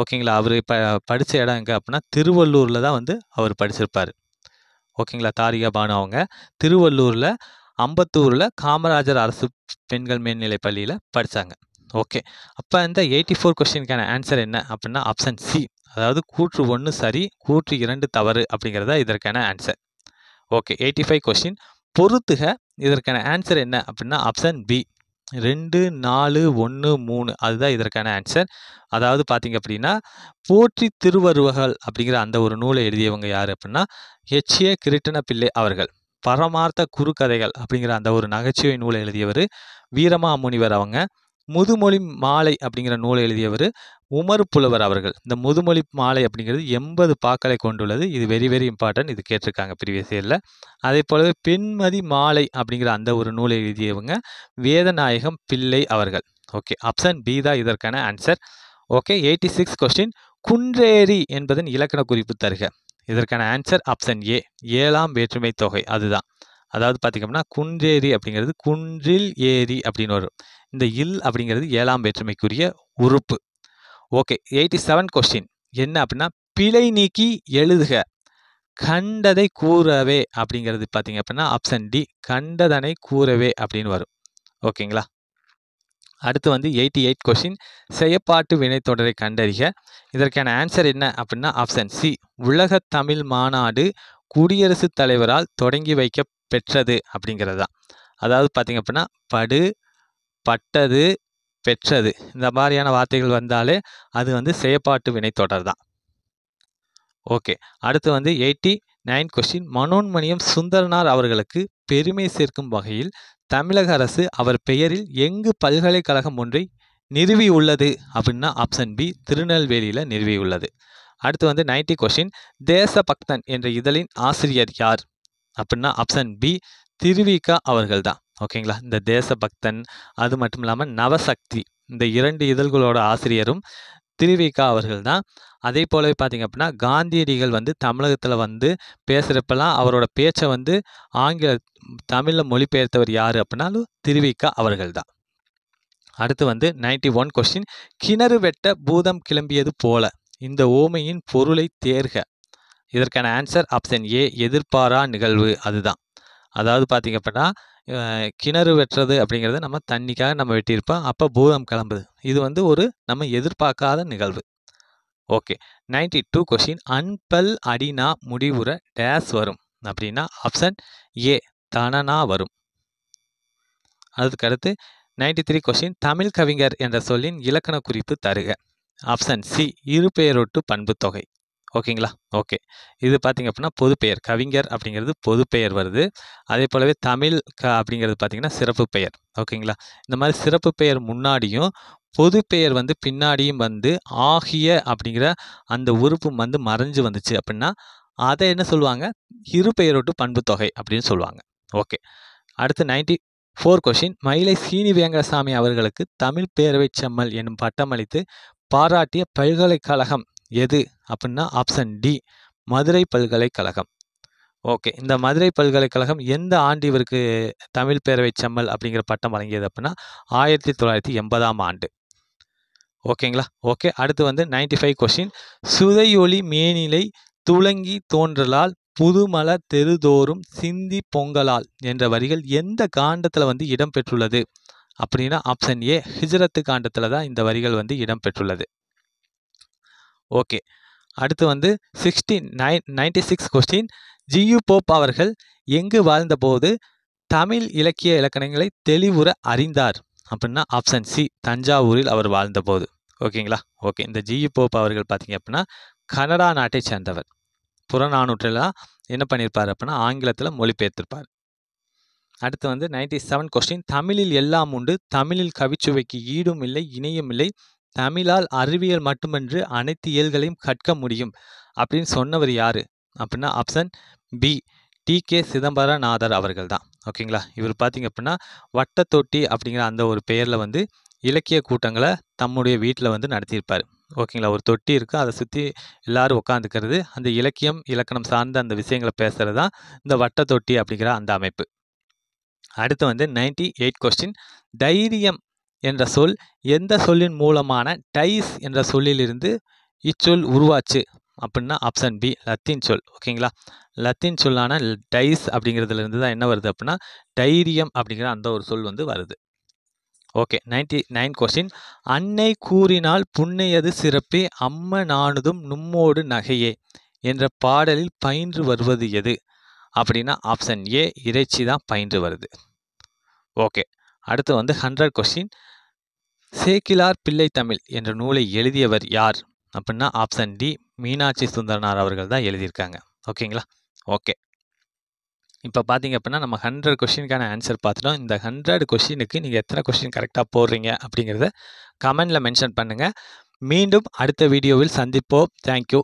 ஓகேங்களா அவர் ப படித்த இடம் எங்கே அப்படின்னா திருவள்ளூரில் தான் வந்து அவர் படிச்சிருப்பார் ஓகேங்களா தாரிகா பானு அவங்க திருவள்ளூரில் அம்பத்தூரில் காமராஜர் அரசு பெண்கள் மேல்நிலை பள்ளியில் படித்தாங்க ஓகே அப்போ இந்த எயிட்டி ஃபோர் கொஸ்டினுக்கான ஆன்சர் என்ன அப்படின்னா ஆப்ஷன் சி அதாவது கூற்று ஒன்று சரி கூற்று இரண்டு தவறு அப்படிங்கிறதா இதற்கான answer okay eighty five question பொறுத்துக இதற்கான ஆன்சர் என்ன அப்படின்னா ஆப்ஷன் பி ரெண்டு நாலு ஒன்று மூணு அதுதான் இதற்கான ஆன்சர் அதாவது பார்த்தீங்க அப்படின்னா போற்றி திருவருவகள் அப்படிங்கிற அந்த ஒரு நூலை எழுதியவங்க யார் அப்படின்னா ஹெச்ஏ கிரிட்டன பிள்ளை அவர்கள் பரமார்த்த குறுக்கதைகள் அப்படிங்கிற அந்த ஒரு நகைச்சுவை நூலை எழுதியவர் வீரமா முனிவர் அவங்க முதுமொழி மாலை அப்படிங்கிற நூலை எழுதியவர் உமர் புலவர் அவர்கள் இந்த முதுமொழி மாலை அப்படிங்கிறது எண்பது பாக்களை கொண்டுள்ளது இது வெரி வெரி இம்பார்ட்டன்ட் இது கேட்டிருக்காங்க ப்ரீவியஸ் இயரில் அதே போலவே பெண்மதி மாலை அப்படிங்கிற அந்த ஒரு நூலை எழுதியவங்க வேதநாயகம் பிள்ளை அவர்கள் ஓகே ஆப்ஷன் பி தான் இதற்கான answer okay eighty six question குன்றேரி என்பதன் இலக்கண குறிப்பு தருக இதற்கான ஆன்சர் ஆப்ஷன் ஏ ஏழாம் வேற்றுமை தொகை அதுதான் அதாவது பார்த்திங்கன்னா குன்றேரி அப்படிங்கிறது குன்றில் ஏரி அப்படின்னு வரும் இந்த இல் அப்படிங்கிறது ஏழாம் வேற்றுமைக்குரிய உறுப்பு ஓகே எயிட்டி செவன் கொஸ்டின் என்ன அப்படின்னா பிழை நீக்கி எழுதுக கண்டதை கூறவே அப்படிங்கிறது பார்த்தீங்க அப்படின்னா ஆப்ஷன் டி கண்டதனை கூறவே அப்படின்னு வரும் ஓகேங்களா அடுத்து வந்து எயிட்டி எயிட் கொஸ்டின் செய்யப்பாட்டு வினைத்தொடரை கண்டறிக இதற்கான ஆன்சர் என்ன அப்படின்னா ஆப்ஷன் சி உலக தமிழ் மாநாடு குடியரசுத் தலைவரால் தொடங்கி வைக்க பெற்றது அப்படிங்கிறது தான் அதாவது பார்த்தீங்க அப்படின்னா படு பட்டது பெற்றது இந்த மாதிரியான வார்த்தைகள் வந்தாலே அது வந்து செயப்பாட்டு வினைத்தொடர் தான் ஓகே அடுத்து வந்து eighty nine question Manonmaniyam Sundaranar அவர்களுக்கு பெருமை சேர்க்கும் வகையில் தமிழக அரசு அவர் பெயரில் எங்கு பல்கலைக்கழகம் ஒன்றை நிறுவி உள்ளது அப்படின்னா ஆப்ஷன் பி திருநெல்வேலியில் நிறுவி உள்ளது அடுத்து வந்து நைன்டி கொஸ்டின் தேசபக்தன் என்ற இதழின் ஆசிரியர் யார் அப்படின்னா ஆப்ஷன் பி திருவிகா அவர்கள் தான் ஓகேங்களா இந்த தேசபக்தன் அது மட்டும் இல்லாமல் நவசக்தி இந்த இரண்டு இதழ்களோட ஆசிரியரும் திருவிகா அவர்கள் தான் அதே போலவே பார்த்திங்க அப்படின்னா காந்தியடிகள் வந்து தமிழகத்தில் வந்து பேசுகிறப்பெல்லாம் அவரோட பேச்சை வந்து ஆங்கில தமிழில் மொழிபெயர்த்தவர் யார் அப்படின்னாலும் திருவிகா அவர்கள் தான் அடுத்து வந்து நைன்டி ஒன் கொஸ்டின் கிணறு வெட்ட பூதம் கிளம்பியது போல இந்த ஓமையின் பொருளை தேர்க இதற்கான ஆன்சர் ஆப்ஷன் ஏ எதிர்பாரா நிகழ்வு அதுதான் அதாவது பார்த்திங்க அப்படின்னா கிணறு வெட்டுறது அப்படிங்கிறது நம்ம தண்ணிக்காக நம்ம வெட்டியிருப்போம் அப்போ பூதம் கிளம்புது இது வந்து ஒரு நம்ம எதிர்பார்க்காத நிகழ்வு ஓகே நைன்டி டூ கொஷின் அன்பல் அடினா முடிவுற டேஸ் வரும் அப்படின்னா ஆப்ஷன் ஏ தனனா வரும் அதுக்கடுத்து நைன்டி த்ரீ கொஷின் தமிழ் கவிஞர் என்ற சொல்லின் இலக்கண குறிப்பு தருக ஆப்ஷன் சி இருபெயரொட்டு பண்பு தொகை ஓகேங்களா ஓகே இது பார்த்திங்க அப்படின்னா பொதுப்பெயர் கவிஞர் அப்படிங்கிறது பொதுப்பெயர் வருது அதே போலவே தமிழ் க அப்படிங்கிறது பார்த்திங்கன்னா சிறப்பு பெயர் ஓகேங்களா இந்த மாதிரி சிறப்பு பெயர் முன்னாடியும் பொது பெயர் வந்து பின்னாடியும் வந்து ஆகிய அப்படிங்கிற அந்த உறுப்பு வந்து மறைஞ்சு வந்துச்சு அப்படின்னா அதை என்ன சொல்லுவாங்க இரு பெயரோட்டு பண்பு தொகை அப்படின்னு சொல்லுவாங்க ஓகே அடுத்து நைன்டி ஃபோர் கொஷின் மயிலை சீனி வேங்கடசாமி அவர்களுக்கு தமிழ் பேரவை செம்மல் என்னும் பட்டமளித்து பாராட்டிய பல்கலைக்கழகம் எது அப்படின்னா ஆப்ஷன் டி மதுரை பல்கலைக்கழகம் ஓகே இந்த மதுரை பல்கலைக்கழகம் எந்த ஆண்டு இவருக்கு தமிழ் பேரவை செம்மல் அப்படிங்கிற பட்டம் வழங்கியது அப்படின்னா ஆயிரத்தி தொள்ளாயிரத்தி எண்பதாம் ஆண்டு ஓகேங்களா ஓகே அடுத்து வந்து நைன்டி ஃபைவ் கொஷின் சுதையொளி மேனிலை துளங்கி தோன்றலால் புதுமல தெருதோறும் சிந்தி பொங்கலால் என்ற வரிகள் எந்த காண்டத்தில் வந்து இடம்பெற்றுள்ளது அப்படின்னா ஆப்ஷன் ஏ ஹிஜரத்து காண்டத்தில் தான் இந்த வரிகள் வந்து இடம்பெற்றுள்ளது ஓகே அடுத்து வந்து sixty nine ninety six question G U Pope அவர்கள் எங்கு வாழ்ந்தபோது தமிழ் இலக்கிய இலக்கணங்களை தெளிவுற அறிந்தார் அப்படின்னா ஆப்ஷன் சி தஞ்சாவூரில் அவர் வாழ்ந்தபோது ஓகேங்களா ஓகே இந்த ஜியு போப் அவர்கள் பார்த்தீங்க அப்படின்னா கனடா நாட்டை சேர்ந்தவர் புறநானூற்றெல்லாம் என்ன பண்ணியிருப்பார் அப்படின்னா ஆங்கிலத்தில் மொழிபெயர்த்திருப்பார் அடுத்து வந்து நைன்டி செவன் கொஸ்டின் தமிழில் எல்லாம் உண்டு தமிழில் கவிச்சுவைக்கு ஈடும் இல்லை இணையும் இல்லை தமிழால் அறிவியல் மட்டுமன்று அனைத்து இயல்களையும் கற்க முடியும் அப்படின்னு சொன்னவர் யார் அப்படின்னா option B T K Chidambaranathar அவர்கள் தான் ஓகேங்களா இவர் பார்த்திங்க அப்படின்னா வட்டத்தொட்டி அப்படிங்கிற அந்த ஒரு பெயரில் வந்து இலக்கிய கூட்டங்களை தம்முடைய வீட்டில் வந்து நடத்தியிருப்பார் ஓகேங்களா ஒரு தொட்டி இருக்குது அதை சுற்றி எல்லோரும் உட்காந்துக்கிறது அந்த இலக்கியம் இலக்கணம் சார்ந்த அந்த விஷயங்களை பேசுகிறது தான் இந்த வட்டத்தொட்டி அப்படிங்கிற அந்த அமைப்பு அடுத்து வந்து நைன்டி எயிட் கொஸ்டின் தைரியம் என்ற சொல் எந்த சொல்லின் மூலமான டைஸ் என்ற சொல்லிலிருந்து இச்சொல் உருவாச்சு அப்படின்னா ஆப்ஷன் பி லத்தீன் சொல் ஓகேங்களா லத்தீன் சொல்லான டைஸ் அப்படிங்கிறதுலேருந்து தான் என்ன வருது அப்படின்னா டைரியம் அப்படிங்கிற அந்த ஒரு சொல் வந்து வருது ஓகே நைன்டி நைன் கொஸ்டின் அன்னை கூறினால் புண்ணையது சிறப்பே அம்ம நானுதும் நும்மோடு நகையே என்ற பாடலில் பயின்று வருவது எது அப்படின்னா ஆப்ஷன் ஏ இறைச்சி தான் பயின்று வருது ஓகே அடுத்து வந்து ஹண்ட்ரட் கொஸ்டின் சேக்கிலார் பிள்ளை தமிழ் என்ற நூலை எழுதியவர் யார் அப்படின்னா ஆப்ஷன் டி மீனாட்சி சுந்தரனார் அவர்கள் தான் எழுதியிருக்காங்க ஓகேங்களா ஓகே இப்போ பார்த்தீங்க அப்படின்னா நம்ம ஹண்ட்ரட் கொஷினுக்கான ஆன்சர் பார்த்துட்டோம் இந்த ஹண்ட்ரட் கொஷினுக்கு நீங்கள் எத்தனை கொஷின் கரெக்டாக போடுறீங்க அப்படிங்கிறத கமெண்டில் மென்ஷன் பண்ணுங்கள் மீண்டும் அடுத்த வீடியோவில் சந்திப்போம் தேங்க்யூ